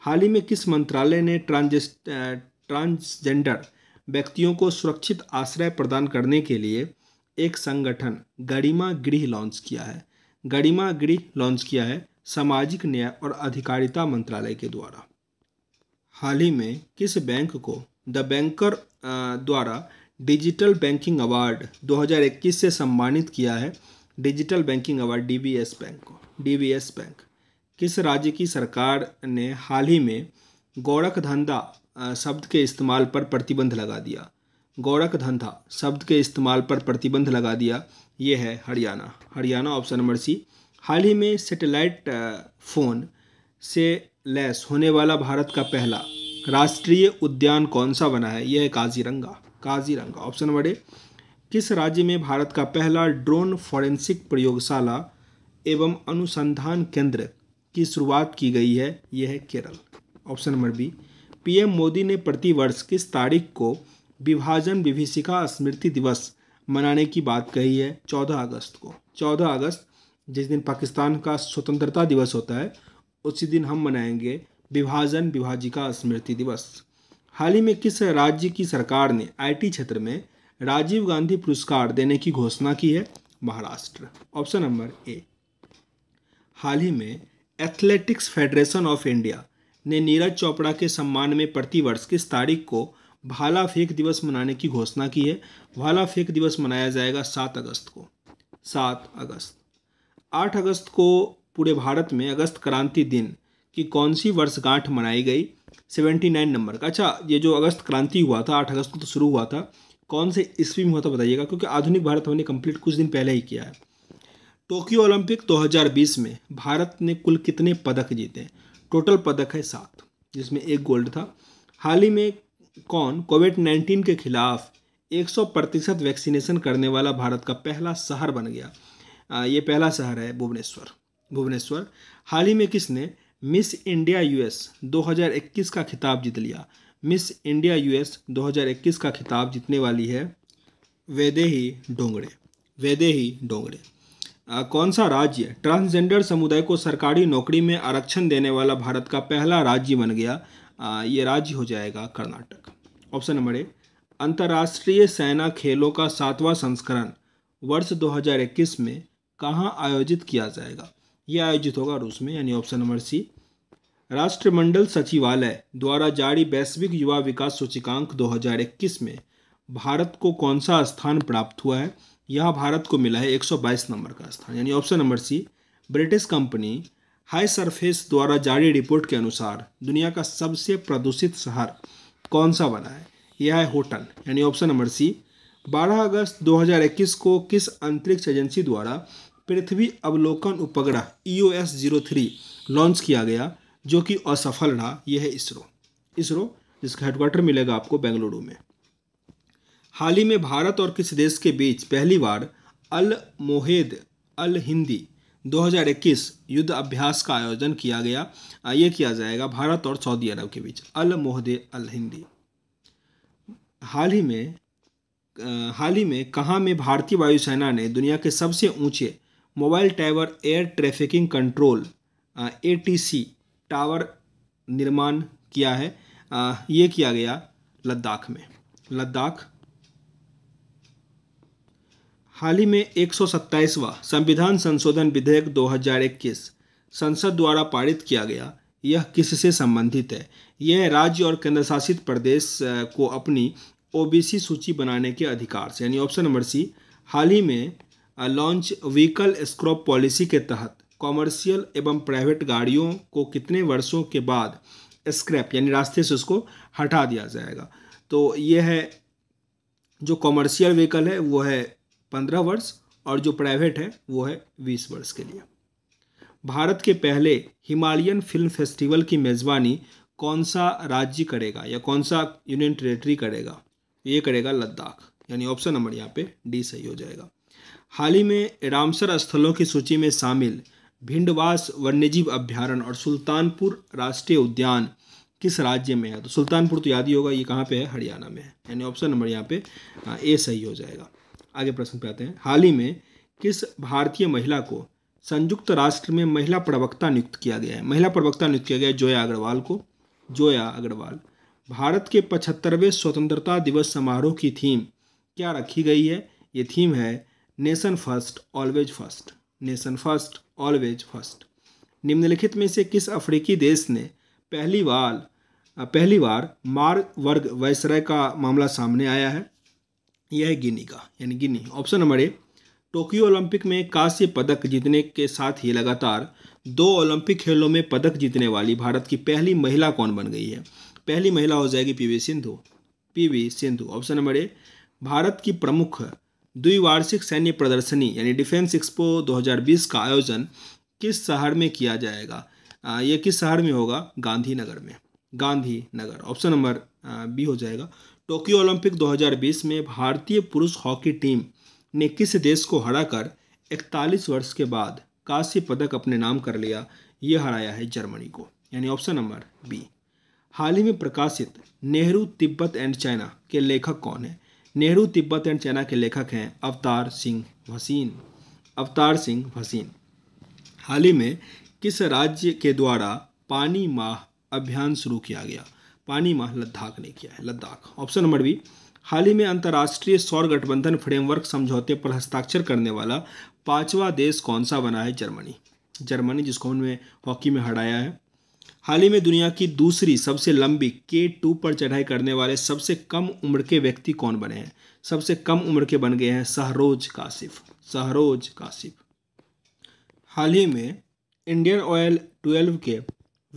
हाल ही में किस मंत्रालय ने ट्रांजिस्ट ट्रांसजेंडर व्यक्तियों को सुरक्षित आश्रय प्रदान करने के लिए एक संगठन गरिमा गृह लॉन्च किया है गरिमा गृह लॉन्च किया है सामाजिक न्याय और अधिकारिता मंत्रालय के द्वारा हाल ही में किस बैंक को द बैंकर द्वारा डिजिटल बैंकिंग अवार्ड 2021 से सम्मानित किया है digital banking award DBS bank को डीबीएस बैंक किस राज्य की सरकार ने हाल ही में गोरखधंधा शब्द के इस्तेमाल पर प्रतिबंध लगा दिया गौरख धंधा शब्द के इस्तेमाल पर प्रतिबंध लगा दिया ये है Haryana Haryana option number C हाल ही में सेटेलाइट फ़ोन से लैस होने वाला भारत का पहला राष्ट्रीय उद्यान कौन सा बना है यह है Kaziranga Kaziranga option number A किस राज्य में भारत का पहला ड्रोन फॉरेंसिक प्रयोगशाला एवं अनुसंधान केंद्र की शुरुआत की गई है यह है Kerala option number B PM Modi ने प्रतिवर्ष किस तारीख को विभाजन विभीषिका स्मृति दिवस मनाने की बात कही है चौदह अगस्त को चौदह अगस्त जिस दिन पाकिस्तान का स्वतंत्रता दिवस होता है उसी दिन हम मनाएंगे विभाजन विभाजिका स्मृति दिवस हाल ही में किस राज्य की सरकार ने आईटी क्षेत्र में राजीव गांधी पुरस्कार देने की घोषणा की है महाराष्ट्र ऑप्शन नंबर ए हाल ही में एथलेटिक्स फेडरेशन ऑफ इंडिया ने नीरज चोपड़ा के सम्मान में प्रतिवर्ष किस तारीख को भाला फेंक दिवस मनाने की घोषणा की है भाला फेंक दिवस मनाया जाएगा सात अगस्त को सात अगस्त आठ अगस्त को पूरे भारत में अगस्त क्रांति दिन की कौन सी वर्षगांठ मनाई गई सेवेंटी नाइन नंबर का अच्छा ये जो अगस्त क्रांति हुआ था आठ अगस्त को तो शुरू हुआ था कौन से ईस्वी में हुआ था बताइएगा क्योंकि आधुनिक भारत हमने कंप्लीट कुछ दिन पहले ही किया है टोक्यो ओलंपिक 2020 में भारत ने कुल कितने पदक जीते टोटल पदक है सात जिसमें एक गोल्ड था हाल ही में कौन कोविड नाइन्टीन के खिलाफ 100 प्रतिशत वैक्सीनेशन करने वाला भारत का पहला शहर बन गया ये पहला शहर है भुवनेश्वर भुवनेश्वर हाल ही में किसने मिस इंडिया यूएस 2021 का खिताब जीत लिया मिस इंडिया यूएस 2021 का खिताब जीतने वाली है वेदेही डोंगड़े वेदेही डोंगड़े कौन सा राज्य ट्रांसजेंडर समुदाय को सरकारी नौकरी में आरक्षण देने वाला भारत का पहला राज्य बन गया ये राज्य हो जाएगा कर्नाटक ऑप्शन नंबर ए अंतर्राष्ट्रीय सेना खेलों का सातवां संस्करण वर्ष 2021 में कहाँ आयोजित किया जाएगा यह आयोजित होगा रूस में यानी ऑप्शन नंबर सी राष्ट्रमंडल सचिवालय द्वारा जारी वैश्विक युवा विकास सूचकांक 2021 में भारत को कौन सा स्थान प्राप्त हुआ है यहाँ भारत को मिला है 122 नंबर का स्थान यानी option number C British company high surface द्वारा जारी रिपोर्ट के अनुसार दुनिया का सबसे प्रदूषित शहर कौन सा बना है यह है होटल यानी ऑप्शन नंबर सी 12 अगस्त 2021 को किस अंतरिक्ष एजेंसी द्वारा पृथ्वी अवलोकन उपग्रह E O S zero three launch किया गया जो कि असफल रहा यह है इसरो इसरो जिसका हेडक्वार्टर मिलेगा आपको बेंगलुरु में हाल ही में भारत और किस देश के बीच पहली बार अल मोहेद अल हिंदी 2021 युद्ध अभ्यास का आयोजन किया गया ये किया जाएगा भारत और सऊदी अरब के बीच अल मोहदे अल हिंदी हाल ही में हाल ही में कहाँ में भारतीय वायुसेना ने दुनिया के सबसे ऊंचे mobile tower air trafficking control A tower निर्माण किया है ये किया गया लद्दाख में लद्दाख हाल ही में एक संविधान संशोधन विधेयक 2021 संसद द्वारा पारित किया गया यह किससे संबंधित है यह राज्य और केंद्रशासित प्रदेश को अपनी ओबीसी सूची बनाने के अधिकार से यानी ऑप्शन नंबर सी हाल ही में लॉन्च व्हीकल स्क्रॉप पॉलिसी के तहत कॉमर्शियल एवं प्राइवेट गाड़ियों को कितने वर्षों के बाद स्क्रैप यानी रास्ते से उसको हटा दिया जाएगा तो यह है जो कॉमर्शियल व्हीकल है वो है पंद्रह वर्ष और जो प्राइवेट है वो है बीस वर्ष के लिए भारत के पहले हिमालयन फिल्म फेस्टिवल की मेज़बानी कौन सा राज्य करेगा या कौन सा यूनियन टेरेटरी करेगा ये करेगा लद्दाख यानी ऑप्शन नंबर यहाँ पे डी सही हो जाएगा हाल ही में रामसर स्थलों की सूची में शामिल भिंडवास वन्यजीव अभ्यारण्य और सुल्तानपुर राष्ट्रीय उद्यान किस राज्य में है तो सुल्तानपुर तो याद ही होगा ये कहाँ पे है हरियाणा में है यानी ऑप्शन नंबर यहाँ पे ए सही हो जाएगा आगे प्रश्न पे आते हैं हाल ही में किस भारतीय महिला को संयुक्त राष्ट्र में महिला प्रवक्ता नियुक्त किया गया है महिला प्रवक्ता नियुक्त किया गया है जोया अग्रवाल को जोया अग्रवाल भारत के पचहत्तरवें स्वतंत्रता दिवस समारोह की थीम क्या रखी गई है ये थीम है nation first always first nation first always first निम्नलिखित में से किस अफ्रीकी देश ने पहली बार पहली बार मार वर्ग वैसराय का मामला सामने आया है यह है गिनी का यानी Guinea option number A Tokyo Olympic में कांस्य पदक जीतने के साथ ही लगातार दो ओलंपिक खेलों में पदक जीतने वाली भारत की पहली महिला कौन बन गई है पहली महिला हो जाएगी PV Sindhu PV Sindhu option number A Bharat की प्रमुख द्विवार्षिक सैन्य प्रदर्शनी यानी डिफेंस एक्सपो 2020 का आयोजन किस शहर में किया जाएगा यह किस शहर में होगा गांधीनगर में गांधीनगर ऑप्शन नंबर बी हो जाएगा टोक्यो ओलंपिक 2020 में भारतीय पुरुष हॉकी टीम ने किस देश को हराकर 41 वर्ष के बाद कांस्य पदक अपने नाम कर लिया ये हराया है जर्मनी को यानी ऑप्शन नंबर बी हाल ही में प्रकाशित नेहरू तिब्बत एंड चाइना के लेखक कौन है नेहरू तिब्बत एंड चाइना के लेखक हैं अवतार सिंह भसीन अवतार सिंह भसीन हाल ही में किस राज्य के द्वारा पानी माह अभियान शुरू किया गया पानी माह लद्दाख ने किया है लद्दाख ऑप्शन नंबर बी हाल ही में अंतर्राष्ट्रीय सौर गठबंधन फ्रेमवर्क समझौते पर हस्ताक्षर करने वाला पांचवा देश कौन सा बना है जर्मनी जर्मनी जिसको उन्होंने हॉकी में हराया है हाल ही में दुनिया की दूसरी सबसे लंबी के टू पर चढ़ाई करने वाले सबसे कम उम्र के व्यक्ति कौन बने हैं सबसे कम उम्र के बन गए हैं सहरोज कासिफ सहरोज कासिफ हाल ही में इंडियन ऑयल ट्वेल्व के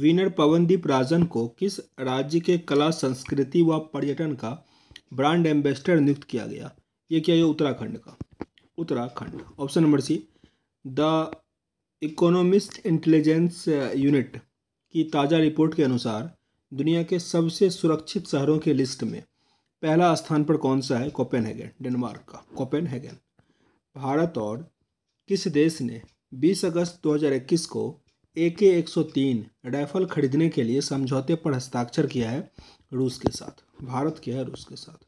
विनर पवनदीप राजन को किस राज्य के कला संस्कृति व पर्यटन का ब्रांड एम्बेसडर नियुक्त किया गया ये क्या है उत्तराखंड का Uttarakhand option number C the Economist Intelligence Unit की ताज़ा रिपोर्ट के अनुसार दुनिया के सबसे सुरक्षित शहरों के लिस्ट में पहला स्थान पर कौन सा है कोपेनहेगन डेनमार्क का कोपेनहेगन भारत और किस देश ने 20 अगस्त 2021 को ए के एक सौ तीन राइफल खरीदने के लिए समझौते पर हस्ताक्षर किया है रूस के साथ भारत किया है रूस के साथ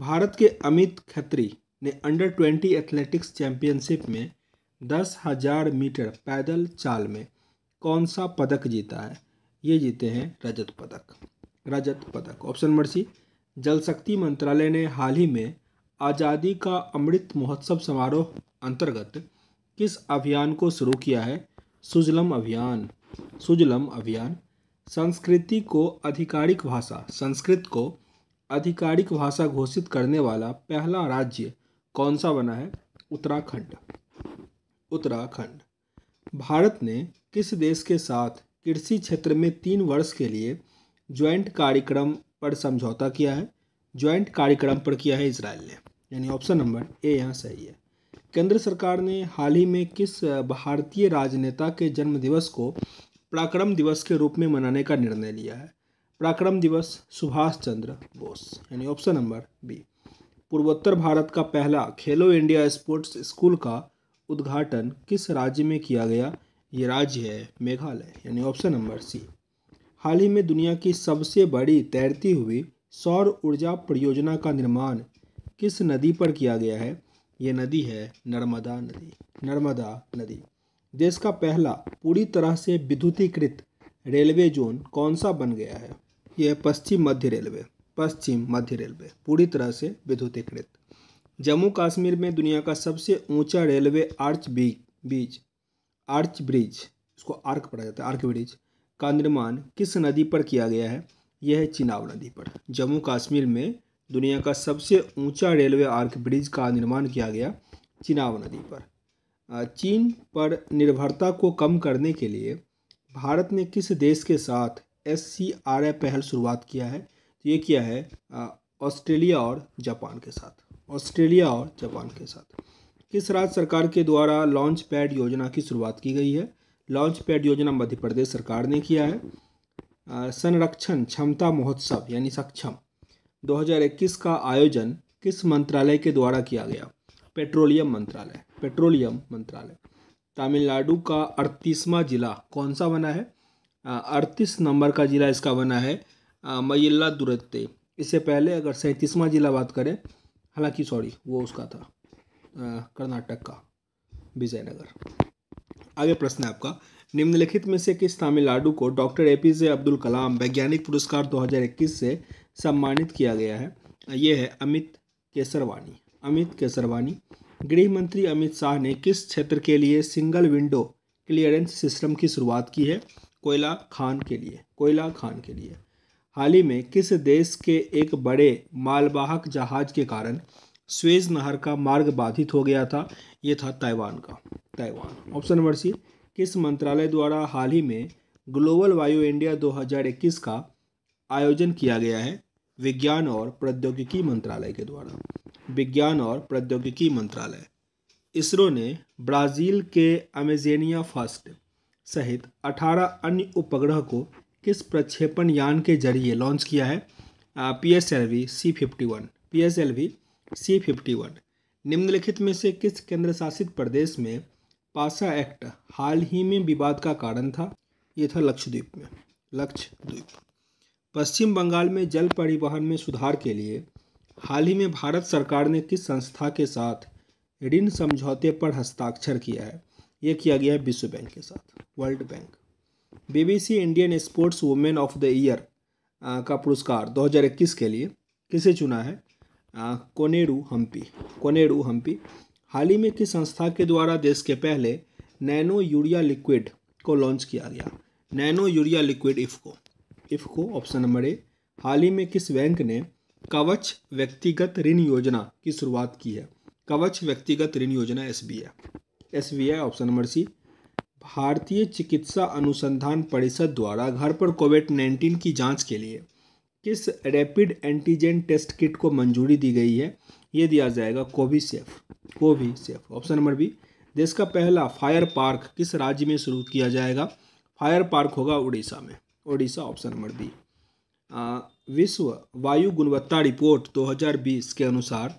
भारत के अमित खत्री ने अंडर ट्वेंटी एथलेटिक्स चैंपियनशिप में दस हजार मीटर पैदल चाल में कौन सा पदक जीता है ये जीते हैं रजत पदक रजत पदक ऑप्शन नंबर सी जल शक्ति मंत्रालय ने हाल ही में आज़ादी का अमृत महोत्सव समारोह अंतर्गत किस अभियान को शुरू किया है सुजलम अभियान सुजलम अभियान संस्कृति को आधिकारिक भाषा संस्कृत को आधिकारिक भाषा घोषित करने वाला पहला राज्य कौन सा बना है उत्तराखंड उत्तराखंड भारत ने किस देश के साथ कृषि क्षेत्र में तीन वर्ष के लिए ज्वाइंट कार्यक्रम पर समझौता किया है ज्वाइंट कार्यक्रम पर किया है इसराइल ने यानी ऑप्शन नंबर ए यहाँ सही है केंद्र सरकार ने हाल ही में किस भारतीय राजनेता के जन्म दिवस को पराक्रम दिवस के रूप में मनाने का निर्णय लिया है पराक्रम दिवस सुभाष चंद्र बोस यानी ऑप्शन नंबर बी पूर्वोत्तर भारत का पहला खेलो इंडिया स्पोर्ट्स स्कूल का उद्घाटन किस राज्य में किया गया ये राज्य है मेघालय यानी ऑप्शन नंबर सी हाल ही में दुनिया की सबसे बड़ी तैरती हुई सौर ऊर्जा परियोजना का निर्माण किस नदी पर किया गया है ये नदी है नर्मदा नदी नर्मदा नदी देश का पहला पूरी तरह से विद्युतीकृत रेलवे जोन कौन सा बन गया है यह पश्चिम मध्य रेलवे पश्चिम मध्य रेलवे पूरी तरह से विद्युतीकृत जम्मू कश्मीर में दुनिया का सबसे ऊंचा रेलवे आर्च बी बीच आर्च ब्रिज इसको आर्क पढ़ा जाता है आर्क ब्रिज का निर्माण किस नदी पर किया गया है यह है चिनाब नदी पर जम्मू कश्मीर में दुनिया का सबसे ऊंचा रेलवे आर्क ब्रिज का निर्माण किया गया चिनाब नदी पर चीन पर निर्भरता को कम करने के लिए भारत ने किस देश के साथ एस सी आर ए पहल शुरुआत किया है तो ये किया है ऑस्ट्रेलिया और जापान के साथ ऑस्ट्रेलिया और जापान के साथ किस राज्य सरकार के द्वारा लॉन्च पैड योजना की शुरुआत की गई है लॉन्च पैड योजना मध्य प्रदेश सरकार ने किया है संरक्षण क्षमता महोत्सव यानी सक्षम 2021 का आयोजन किस मंत्रालय के द्वारा किया गया पेट्रोलियम मंत्रालय पेट्रोलियम मंत्रालय तमिलनाडु का अड़तीसवां जिला कौन सा बना है अड़तीस नंबर का जिला इसका बना है मयिल्ला दुरत्ते इससे पहले अगर सैंतीसवां जिला बात करें हालांकि सॉरी वो उसका था कर्नाटक का विजयनगर आगे प्रश्न है आपका निम्नलिखित में से किस तमिलनाडु को doctor A P J Abdul Kalam वैज्ञानिक पुरस्कार 2021 से सम्मानित किया गया है यह है अमित केसरवानी अमित केसरवानी गृह मंत्री अमित शाह ने किस क्षेत्र के लिए सिंगल विंडो क्लियरेंस सिस्टम की शुरुआत की है कोयला खान के लिए कोयला खान के लिए हाल ही में किस देश के एक बड़े मालवाहक जहाज के कारण स्वेज नहर का मार्ग बाधित हो गया था यह था ताइवान का ताइवान ऑप्शन नंबर सी किस मंत्रालय द्वारा हाल ही में ग्लोबल वायु इंडिया 2021 का आयोजन किया गया है विज्ञान और प्रौद्योगिकी मंत्रालय के द्वारा विज्ञान और प्रौद्योगिकी मंत्रालय इसरो ने ब्राज़ील के अमेजेनिया फर्स्ट सहित 18 अन्य उपग्रह को किस प्रक्षेपण यान के जरिए लॉन्च किया है P S L V C fifty one P S L V C fifty one निम्नलिखित में से किस केंद्र शासित प्रदेश में पासा एक्ट हाल ही में विवाद का कारण था ये था लक्षद्वीप में लक्षद्वीप पश्चिम बंगाल में जल परिवहन में सुधार के लिए हाल ही में भारत सरकार ने किस संस्था के साथ ऋण समझौते पर हस्ताक्षर किया है ये किया गया है विश्व बैंक के साथ world bank BBC Indian sports women of the year का पुरस्कार 2021 के लिए किसे चुना है आ, कोनेरू हम्पी कोनेरू हम्पी हाल ही में किस संस्था के द्वारा देश के पहले नैनो यूरिया लिक्विड को लॉन्च किया गया नैनो यूरिया लिक्विड इफको इफ को ऑप्शन नंबर ए हाल ही में किस बैंक ने कवच व्यक्तिगत ऋण योजना की शुरुआत की है कवच व्यक्तिगत ऋण योजना S B I S B I option number C भारतीय चिकित्सा अनुसंधान परिषद द्वारा घर पर कोविड नाइन्टीन की जांच के लिए किस रैपिड एंटीजन टेस्ट किट को मंजूरी दी गई है ये दिया जाएगा Covisafe safe option number B देश का पहला फायर पार्क किस राज्य में शुरू किया जाएगा फायर पार्क होगा उड़ीसा में ओडिशा ऑप्शन नंबर बी विश्व वायु गुणवत्ता रिपोर्ट 2020 के अनुसार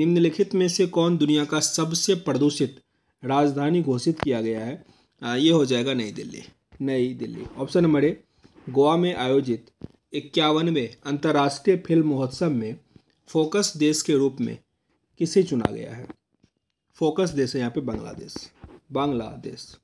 निम्नलिखित में से कौन दुनिया का सबसे प्रदूषित राजधानी घोषित किया गया है आ, ये हो जाएगा New Delhi New Delhi option number A Goa में आयोजित इक्यावनवे अंतर्राष्ट्रीय फिल्म महोत्सव में फोकस देश के रूप में किसे चुना गया है फोकस देश है यहाँ पे बांग्लादेश बांग्लादेश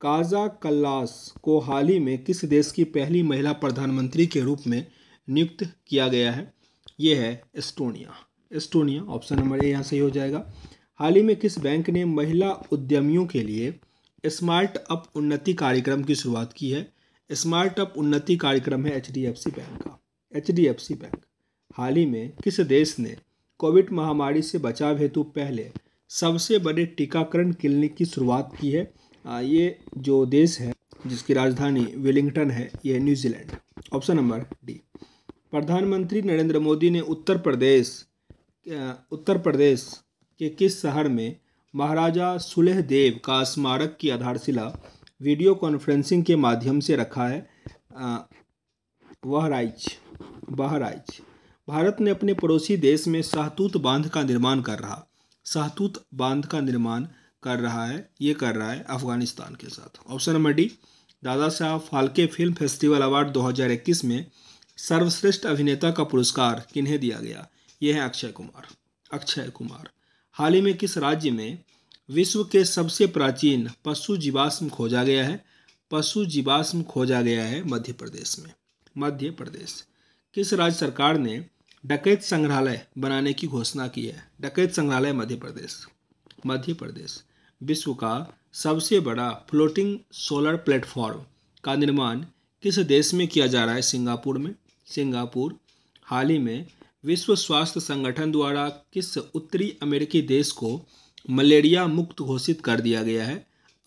काजा कल्लास को हाल ही में किस देश की पहली महिला प्रधानमंत्री के रूप में नियुक्त किया गया है ये है Estonia Estonia option number A यहाँ सही हो जाएगा हाल ही में किस बैंक ने महिला उद्यमियों के लिए स्मार्ट अप उन्नति कार्यक्रम की शुरुआत की है स्मार्ट अप उन्नति कार्यक्रम है एच बैंक का एच बैंक हाल ही में किस देश ने कोविड महामारी से बचाव हेतु पहले सबसे बड़े टीकाकरण क्लिनिक की शुरुआत की है ये जो देश है जिसकी राजधानी वेलिंगटन है यह न्यूजीलैंड ऑप्शन नंबर डी प्रधानमंत्री नरेंद्र मोदी ने उत्तर प्रदेश उत्तर प्रदेश के किस शहर में महाराजा सुलह देव का स्मारक की आधारशिला वीडियो कॉन्फ्रेंसिंग के माध्यम से रखा है बहराइच बहराइच भारत ने अपने पड़ोसी देश में शाहतूत बांध का निर्माण कर रहा शाहतूत बांध का निर्माण कर रहा है ये कर रहा है अफगानिस्तान के साथ ऑप्शन नंबर डी दादा Saheb Phalke film festival award 2021 में सर्वश्रेष्ठ अभिनेता का पुरस्कार किन्हें दिया गया ये है अक्षय कुमार अक्षय कुमार हाल ही में किस राज्य में विश्व के सबसे प्राचीन पशु जीवाश्म खोजा गया है पशु जीवाश्म खोजा गया है मध्य प्रदेश में मध्य प्रदेश किस राज्य सरकार ने डकैत संग्रहालय बनाने की घोषणा की है डकैत संग्रहालय मध्य प्रदेश मध्य प्रदेश विश्व का सबसे बड़ा फ्लोटिंग सोलर प्लेटफॉर्म का निर्माण किस देश में किया जा रहा है सिंगापुर में सिंगापुर हाल ही में विश्व स्वास्थ्य संगठन द्वारा किस उत्तरी अमेरिकी देश को मलेरिया मुक्त घोषित कर दिया गया है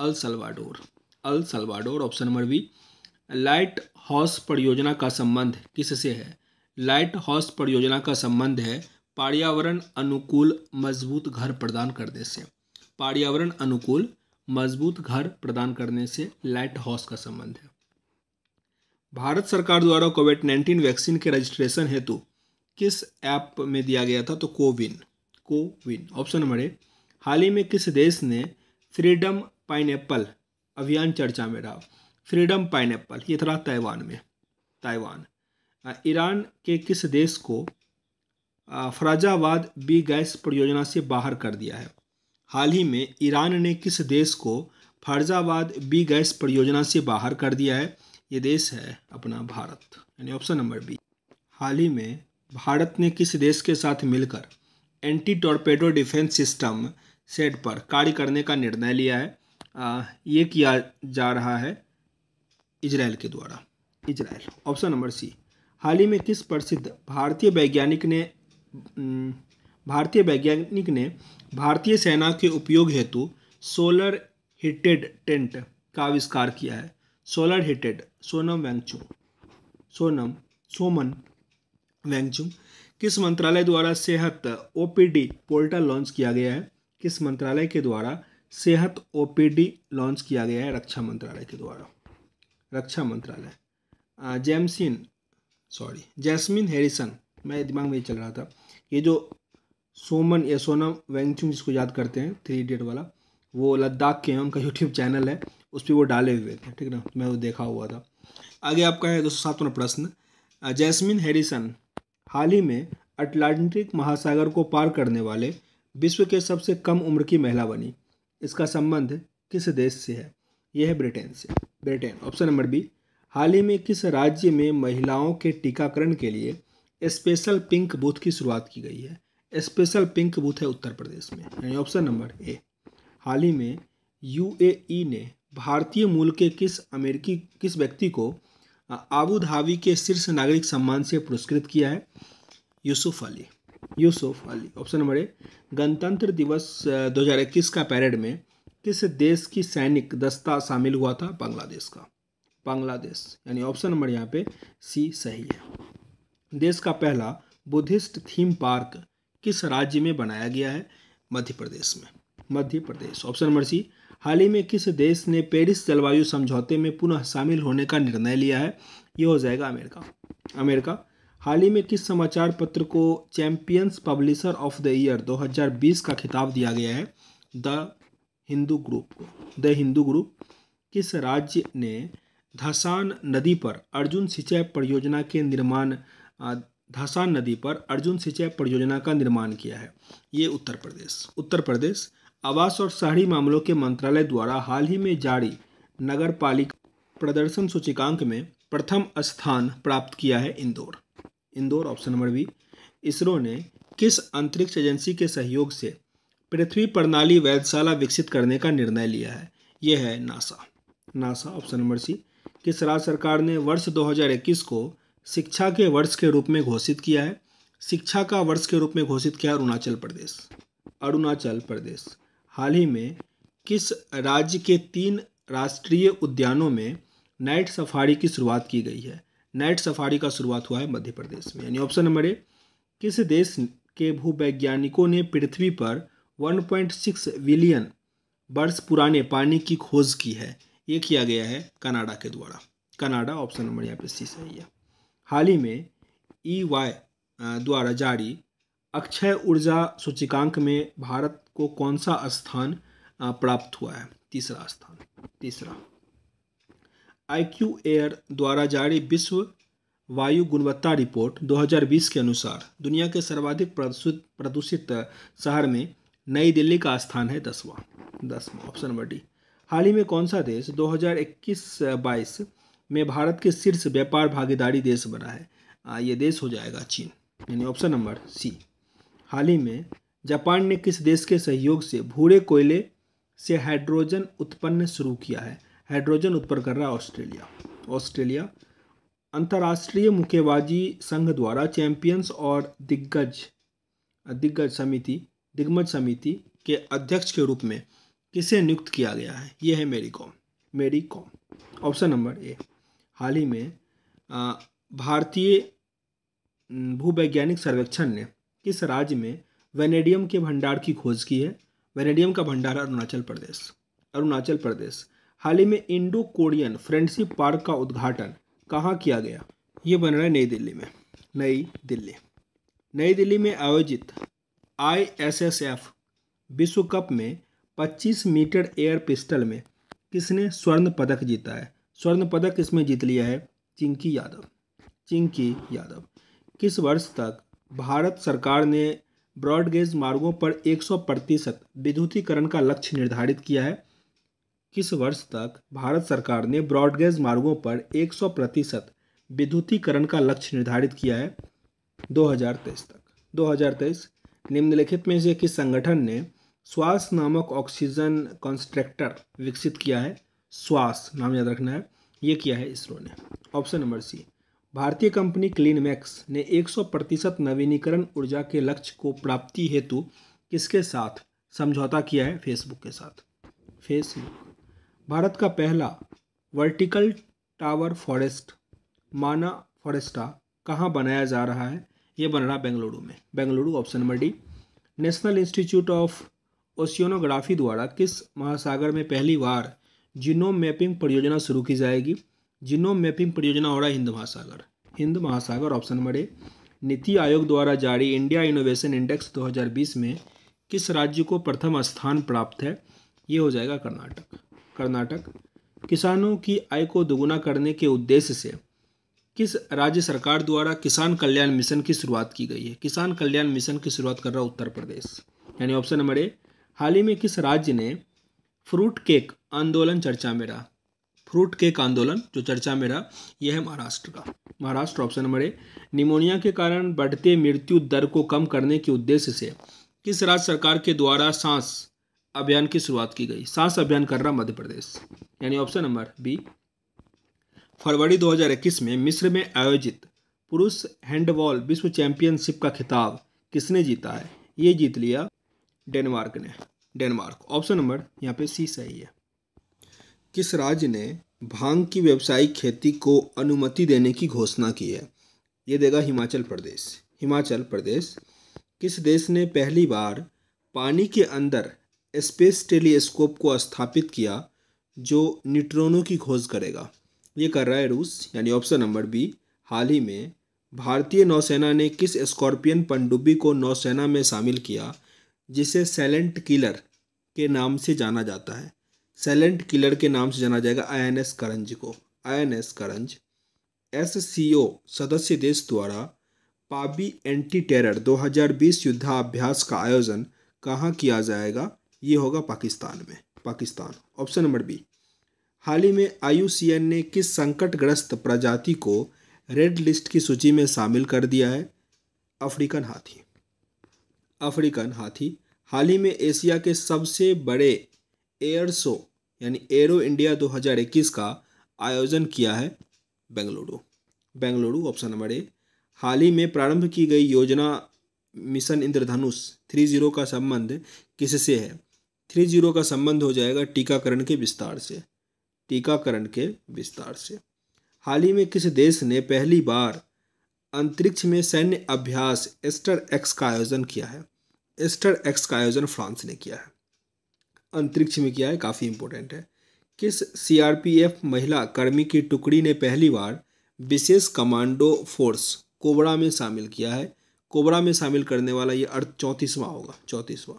El Salvador El Salvador option number B lighthouse परियोजना का संबंध किससे है लाइट हाउस परियोजना का संबंध है पर्यावरण अनुकूल मजबूत घर प्रदान करने से पर्यावरण अनुकूल मजबूत घर प्रदान करने से लाइट हाउस का संबंध है भारत सरकार द्वारा कोविड नाइन्टीन वैक्सीन के रजिस्ट्रेशन हेतु किस ऐप में दिया गया था तो CoWIN CoWIN option number A हाल ही में किस देश ने फ्रीडम पाइन अभियान चर्चा में रहा फ्रीडम पाइन एप्पल ये था ताइवान में ताइवान ईरान के किस देश को फराजाबाद बी गैस परियोजना से बाहर कर दिया है हाल ही में ईरान ने किस देश को फर्जाबाद बी गैस परियोजना से बाहर कर दिया है ये देश है अपना भारत यानी ऑप्शन नंबर बी हाल ही में भारत ने किस देश के साथ मिलकर anti torpedo defence system set पर कार्य करने का निर्णय लिया है आ, ये किया जा रहा है इजराइल के द्वारा इजराइल ऑप्शन नंबर सी हाल ही में किस प्रसिद्ध भारतीय वैज्ञानिक ने भारतीय वैज्ञानिक ने भारतीय सेना के उपयोग हेतु सोलर हिटेड टेंट का आविष्कार किया है सोलर हिटेड सोनम वैंगचुम सोनम सोमन वैंगचुम किस मंत्रालय द्वारा सेहत ओपीडी पोर्टल लॉन्च किया गया है किस मंत्रालय के द्वारा सेहत ओपीडी लॉन्च किया गया है रक्षा मंत्रालय के द्वारा रक्षा मंत्रालय जैमसिन सॉरी जैस्मिन हैरिसन मैं दिमाग में ही चल रहा था ये जो सोमन या सोनम वेंगचुंग जिसको याद करते हैं थ्री इडियट वाला वो लद्दाख के हैं उनका यूट्यूब चैनल है उस पर वो डाले हुए थे ठीक ना मैं वो देखा हुआ था आगे आपका है दोस्तों सातवां प्रश्न जैस्मिन हैरिसन हाल ही में अटलांटिक महासागर को पार करने वाले विश्व के सबसे कम उम्र की महिला बनी इसका संबंध किस देश से है यह है ब्रिटेन से ब्रिटेन ऑप्शन नंबर बी हाल ही में किस राज्य में महिलाओं के टीकाकरण के लिए स्पेशल पिंक बूथ की शुरुआत की गई है स्पेशल पिंक बूथ है उत्तर प्रदेश में यानी ऑप्शन नंबर ए हाल ही में यूएई ने भारतीय मूल के किस अमेरिकी किस व्यक्ति को आबू धाबी के शीर्ष नागरिक सम्मान से पुरस्कृत किया है Yusuf Ali Yusuf Ali option number A गणतंत्र दिवस 2021 का पैरेड में किस देश की सैनिक दस्ता शामिल हुआ था बांग्लादेश का बांग्लादेश यानी ऑप्शन नंबर यहाँ पे सी सही है देश का पहला बुद्धिस्ट थीम पार्क किस राज्य में बनाया गया है मध्य प्रदेश में मध्य प्रदेश ऑप्शन नंबर सी हाल ही में किस देश ने पेरिस जलवायु समझौते में पुनः शामिल होने का निर्णय लिया है ये हो जाएगा अमेरिका अमेरिका हाल ही में किस समाचार पत्र को champions publisher of the year 2020 का खिताब दिया गया है the Hindu group the Hindu Hindu ग्रुप किस राज्य ने धसान नदी पर अर्जुन सिंचाई परियोजना के निर्माण धासान नदी पर अर्जुन सिंचाई परियोजना का निर्माण किया है ये उत्तर प्रदेश उत्तर प्रदेश आवास और शहरी मामलों के मंत्रालय द्वारा हाल ही में जारी नगर पालिका प्रदर्शन सूचिकांक में प्रथम स्थान प्राप्त किया है Indore Indore option number B ISRO ने किस अंतरिक्ष एजेंसी के सहयोग से पृथ्वी प्रणाली वैधशाला विकसित करने का निर्णय लिया है यह है NASA NASA option number C किस राज्य सरकार ने वर्ष 2021 को शिक्षा के वर्ष के रूप में घोषित किया है शिक्षा का वर्ष के रूप में घोषित किया अरुणाचल प्रदेश अरुणाचल प्रदेश हाल ही में किस राज्य के तीन राष्ट्रीय उद्यानों में नाइट सफारी की शुरुआत की गई है नाइट सफारी का शुरुआत हुआ है मध्य प्रदेश में यानी ऑप्शन नंबर ए किस देश के भूवैज्ञानिकों ने पृथ्वी पर 1.6 बिलियन वर्ष पुराने पानी की खोज की है ये किया गया है कनाडा के द्वारा कनाडा ऑप्शन नंबर यहाँ पे सी सही है हाल ही में ई e वाई द्वारा जारी अक्षय ऊर्जा सूचकांक में भारत को कौन सा स्थान प्राप्त हुआ है तीसरा स्थान तीसरा आई क्यू एयर द्वारा जारी विश्व वायु गुणवत्ता रिपोर्ट 2020 के अनुसार दुनिया के सर्वाधिक प्रदूषित प्रदूषित शहर में नई दिल्ली का स्थान है दसवां दसवां ऑप्शन नंबर डी हाल ही में कौन सा देश 2021 हज़ार में भारत के शीर्ष व्यापार भागीदारी देश बना है आ, ये देश हो जाएगा चीन यानी ऑप्शन नंबर सी हाल ही में जापान ने किस देश के सहयोग से भूरे कोयले से हाइड्रोजन उत्पन्न शुरू किया है हाइड्रोजन उत्पन्न कर रहा है ऑस्ट्रेलिया ऑस्ट्रेलिया अंतर्राष्ट्रीय मुक्केबाजी संघ द्वारा चैंपियंस और दिग्गज दिग्गज समिति दिग्गज समिति के अध्यक्ष के रूप में किसे नियुक्त किया गया है यह है Mary Kom Mary Kom option number A हाल ही में भारतीय भूवैज्ञानिक सर्वेक्षण ने किस राज्य में वेनेडियम के भंडार की खोज की है वेनेडियम का भंडार अरुणाचल प्रदेश अरुणाचल प्रदेश हाल ही में इंडो कोरियन फ्रेंडशिप पार्क का उद्घाटन कहाँ किया गया ये बन रहा है नई दिल्ली में नई दिल्ली नई दिल्ली में आयोजित आईएसएसएफ विश्व कप में 25 मीटर एयर पिस्टल में किसने स्वर्ण पदक जीता है स्वर्ण पदक इसमें जीत लिया है चिंकी यादव चिंकी यादव किस वर्ष तक भारत सरकार ने ब्रॉडगेज मार्गों पर 100 प्रतिशत विद्युतीकरण का लक्ष्य निर्धारित किया है किस वर्ष तक भारत सरकार ने ब्रॉडगेज मार्गों पर 100 प्रतिशत विद्युतीकरण का लक्ष्य निर्धारित किया है 2023 तक 2023 निम्नलिखित में से किस संगठन ने स्वास नामक ऑक्सीजन कॉन्स्ट्रेक्टर विकसित किया है श्वास नाम याद रखना है ये किया है इसरो ने ऑप्शन नंबर सी भारतीय कंपनी क्लीनमैक्स ने 100 प्रतिशत नवीनीकरण ऊर्जा के लक्ष्य को प्राप्ति हेतु किसके साथ समझौता किया है फेसबुक के साथ फेसबुक भारत का पहला वर्टिकल टावर फॉरेस्ट माना फॉरेस्टा कहाँ बनाया जा रहा है ये बन रहा बेंगलुरु में Bengaluru option number D national institute of oceanography द्वारा किस महासागर में पहली बार जिनोम मैपिंग परियोजना शुरू की जाएगी जिनोम मैपिंग परियोजना हो रहा है हिंद महासागर हिंद महासागर ऑप्शन नंबर ए नीति आयोग द्वारा जारी इंडिया इनोवेशन इंडेक्स 2020 में किस राज्य को प्रथम स्थान प्राप्त है ये हो जाएगा कर्नाटक कर्नाटक किसानों की आय को दोगुना करने के उद्देश्य से किस राज्य सरकार द्वारा किसान कल्याण मिशन की शुरुआत की गई है किसान कल्याण मिशन की शुरुआत कर रहा उत्तर प्रदेश यानी ऑप्शन नंबर ए हाल ही में किस राज्य ने फ्रूट केक आंदोलन चर्चा में रहा फ्रूट केक आंदोलन जो चर्चा में रहा यह है महाराष्ट्र का Maharashtra option number A pneumonia के कारण बढ़ते मृत्यु दर को कम करने के उद्देश्य से किस राज्य सरकार के द्वारा सांस अभियान की शुरुआत की गई सांस अभियान कर रहा मध्य प्रदेश यानी ऑप्शन नंबर बी फरवरी 2021 में मिस्र में आयोजित पुरुष हैंडबॉल विश्व चैंपियनशिप का खिताब किसने जीता है ये जीत लिया डेनमार्क ने डेनमार्क ऑप्शन नंबर यहाँ पे सी सही है किस राज्य ने भांग की व्यावसायिक खेती को अनुमति देने की घोषणा की है ये देगा हिमाचल प्रदेश हिमाचल प्रदेश किस देश ने पहली बार पानी के अंदर स्पेस टेलीस्कोप को स्थापित किया जो न्यूट्रॉनों की खोज करेगा ये कर रहा है रूस यानी ऑप्शन नंबर बी हाल ही में भारतीय नौसेना ने किस स्कॉर्पियन पनडुब्बी को नौसेना में शामिल किया जिसे सैलेंट किलर के नाम से जाना जाता है साइलेंट किलर के नाम से जाना जाएगा आईएनएस करंज को आईएनएस करंज एससीओ सदस्य देश द्वारा पाबी एंटी टेरर 2020 युद्धाभ्यास का आयोजन कहाँ किया जाएगा ये होगा पाकिस्तान में पाकिस्तान ऑप्शन नंबर बी हाल ही में आईयूसीएन ने किस संकटग्रस्त प्रजाति को रेड लिस्ट की सूची में शामिल कर दिया है अफ्रीकन हाथी अफ्रीकन हाथी हाल ही में एशिया के सबसे बड़े एयर शो यानी एरो इंडिया 2021 का आयोजन किया है Bengaluru Bengaluru option number A हाल ही में प्रारंभ की गई योजना मिशन इंद्रधनुष थ्री जीरो का संबंध किससे है थ्री जीरो का संबंध हो जाएगा टीकाकरण के विस्तार से टीकाकरण के विस्तार से हाल ही में किस देश ने पहली बार अंतरिक्ष में सैन्य अभ्यास एस्टर एक्स का आयोजन किया है एस्टर एक्स का आयोजन फ्रांस ने किया है अंतरिक्ष में किया है काफ़ी इंपॉर्टेंट है किस सीआरपीएफ महिला कर्मी की टुकड़ी ने पहली बार विशेष कमांडो फोर्स कोबरा में शामिल किया है कोबरा में शामिल करने वाला ये अर्थ चौंतीसवां होगा चौंतीसवां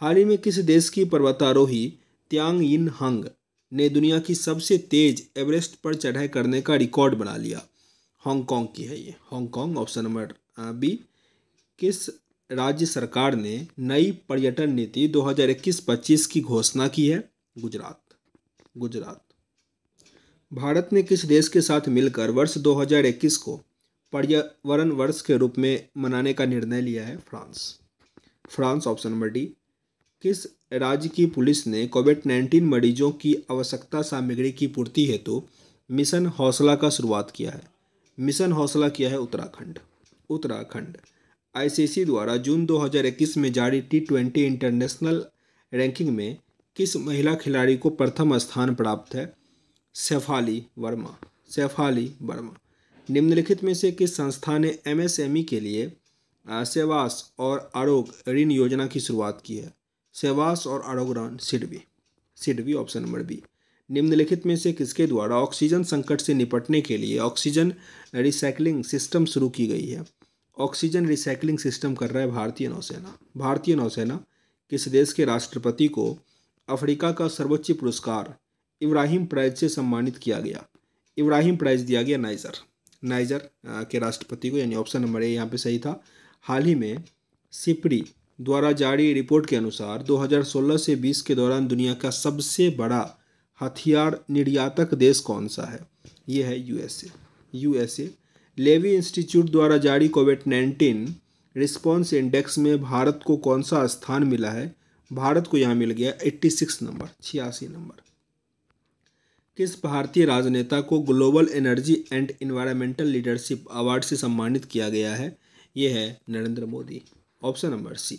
हाल ही में किस देश की पर्वतारोही त्यांग इन हंग ने दुनिया की सबसे तेज एवरेस्ट पर चढ़ाई करने का रिकॉर्ड बना लिया हांगकॉन्ग की है ये हांगकॉन्ग ऑप्शन नंबर बी किस राज्य सरकार ने नई पर्यटन नीति 2021-25 की घोषणा की है गुजरात गुजरात भारत ने किस देश के साथ मिलकर वर्ष 2021 को पर्यावरण वर्ष के रूप में मनाने का निर्णय लिया है France France option number D किस राज्य की पुलिस ने कोविड नाइन्टीन मरीजों की आवश्यकता सामग्री की पूर्ति हेतु तो मिशन हौसला का शुरुआत किया है मिशन हौसला किया है उत्तराखंड उत्तराखंड आईसीसी द्वारा जून 2021 में जारी टी ट्वेंटी इंटरनेशनल रैंकिंग में किस महिला खिलाड़ी को प्रथम स्थान प्राप्त है सेफाली वर्मा सेफाली वर्मा निम्नलिखित में से किस संस्था ने एमएसएमई e के लिए सेवास और आरोग्य ऋण योजना की शुरुआत की है सेवास और आरोग्रान सिडवी सिडवी ऑप्शन नंबर बी निम्नलिखित में से किसके द्वारा ऑक्सीजन संकट से निपटने के लिए ऑक्सीजन रिसाइकलिंग सिस्टम शुरू की गई है ऑक्सीजन रिसाइकलिंग सिस्टम कर रहा है भारतीय नौसेना भारतीय नौसेना किस देश के राष्ट्रपति को अफ्रीका का सर्वोच्च पुरस्कार इब्राहिम प्राइज से सम्मानित किया गया इब्राहिम प्राइज दिया गया नाइजर नाइजर के राष्ट्रपति को यानी ऑप्शन नंबर ए यहाँ पे सही था हाल ही में सिपरी द्वारा जारी रिपोर्ट के अनुसार 2016 से 20 के दौरान दुनिया का सबसे बड़ा हथियार निर्यातक देश कौन सा है ये है यूएसए यूएसए लेवी इंस्टीट्यूट द्वारा जारी कोविड नाइन्टीन रिस्पॉन्स इंडेक्स में भारत को कौन सा स्थान मिला है भारत को यहाँ मिल गया एट्टी सिक्स नंबर छियासी नंबर किस भारतीय राजनेता को global energy and environmental leadership award से सम्मानित किया गया है यह है Narendra Modi option number C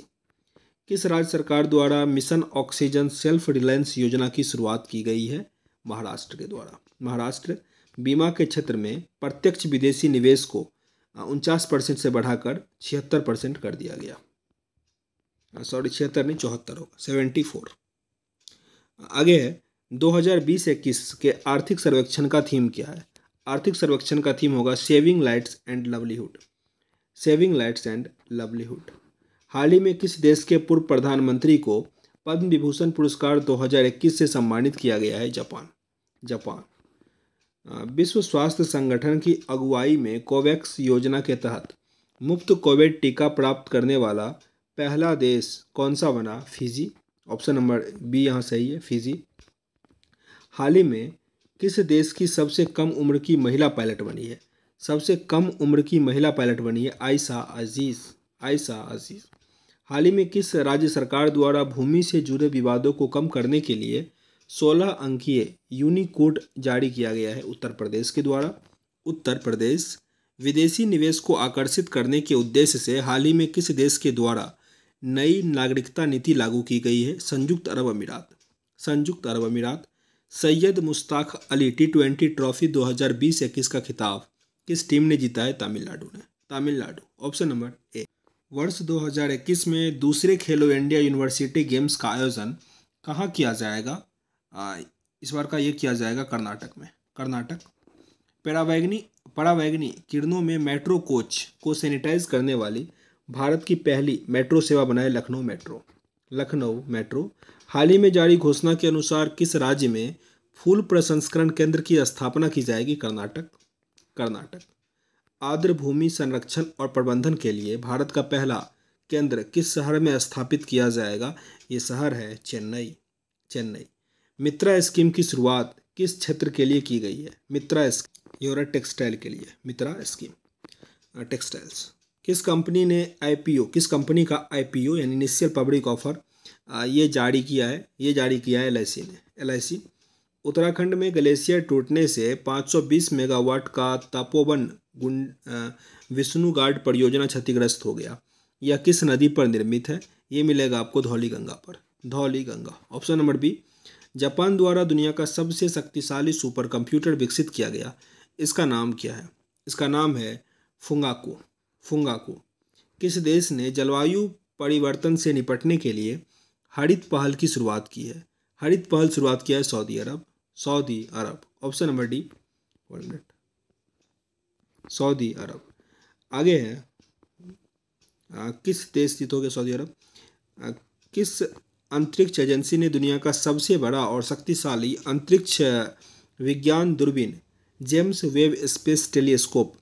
किस राज्य सरकार द्वारा मिशन ऑक्सीजन सेल्फ रिलायंस योजना की शुरुआत की गई है महाराष्ट्र के द्वारा महाराष्ट्र बीमा के क्षेत्र में प्रत्यक्ष विदेशी निवेश को उनचास परसेंट से बढ़ाकर छिहत्तर परसेंट कर दिया गया सॉरी छिहत्तर नहीं चौहत्तर होगा सेवेंटी फोर आगे है दो हज़ार बीस इक्कीस के आर्थिक सर्वेक्षण का थीम क्या है आर्थिक सर्वेक्षण का थीम होगा saving lights and livelihood saving lights and livelihood हाल ही में किस देश के पूर्व प्रधानमंत्री को पद्म विभूषण पुरस्कार 2021 से सम्मानित किया गया है जापान जापान विश्व स्वास्थ्य संगठन की अगुवाई में कोवैक्स योजना के तहत मुफ्त कोविड टीका प्राप्त करने वाला पहला देश कौन सा बना फिजी ऑप्शन नंबर बी यहाँ सही है फिजी हाल ही में किस देश की सबसे कम उम्र की महिला पायलट बनी है सबसे कम उम्र की महिला पायलट बनी है आयशा अजीज़ आयशा अजीज़ हाल ही में किस राज्य सरकार द्वारा भूमि से जुड़े विवादों को कम करने के लिए सोलह अंकीय यूनिकोड जारी किया गया है उत्तर प्रदेश के द्वारा उत्तर प्रदेश विदेशी निवेश को आकर्षित करने के उद्देश्य से हाल ही में किस देश के द्वारा नई नागरिकता नीति लागू की गई है संयुक्त अरब अमीरात संयुक्त अरब अमीरात Syed Mushtaq Ali T twenty trophy बीस इक्कीस का खिताब किस टीम ने जीता है तमिलनाडु ने तमिलनाडु ऑप्शन नंबर ए वर्ष 2021 में दूसरे खेलो इंडिया यूनिवर्सिटी गेम्स का आयोजन कहाँ किया जाएगा हाँ, इस बार का ये किया जाएगा कर्नाटक में कर्नाटक पैरावैगनी परावैगनी किरणों में मेट्रो कोच को सैनिटाइज करने वाली भारत की पहली मेट्रो सेवा बनाए लखनऊ मेट्रो लखनऊ मेट्रो हाल ही में जारी घोषणा के अनुसार किस राज्य में फूल प्रसंस्करण केंद्र की स्थापना की जाएगी कर्नाटक कर्नाटक आर्द्र भूमि संरक्षण और प्रबंधन के लिए भारत का पहला केंद्र किस शहर में स्थापित किया जाएगा ये शहर है चेन्नई चेन्नई मित्रा स्कीम की शुरुआत किस क्षेत्र के लिए की गई है मित्रा स्कीम योरा टेक्सटाइल के लिए मित्रा स्कीम टेक्सटाइल्स किस कंपनी ने आईपीओ किस कंपनी का आईपीओ यानी इनिशियल पब्लिक ऑफर ये जारी किया है ये जारी किया है एल ने एल उत्तराखंड में ग्लेशियर टूटने से 520 मेगावाट का तपोवन गुंड विष्णुगाड परियोजना क्षतिग्रस्त हो गया यह किस नदी पर निर्मित है ये मिलेगा आपको धौली गंगा पर Dhauli Ganga option number B Japan द्वारा दुनिया का सबसे शक्तिशाली सुपर कंप्यूटर विकसित किया गया इसका नाम क्या है इसका नाम है फुंगाको फुंगाको किस देश ने जलवायु परिवर्तन से निपटने के लिए हरित पहल की शुरुआत की है हरित पहल शुरुआत किया है सऊदी अरब सऊदी अरब option number D one minute सऊदी अरब आगे है आ, किस देश स्थित हो गया सऊदी अरब आ, किस अंतरिक्ष एजेंसी ने दुनिया का सबसे बड़ा और शक्तिशाली अंतरिक्ष विज्ञान दूरबीन जेम्स वेब स्पेस टेलीस्कोप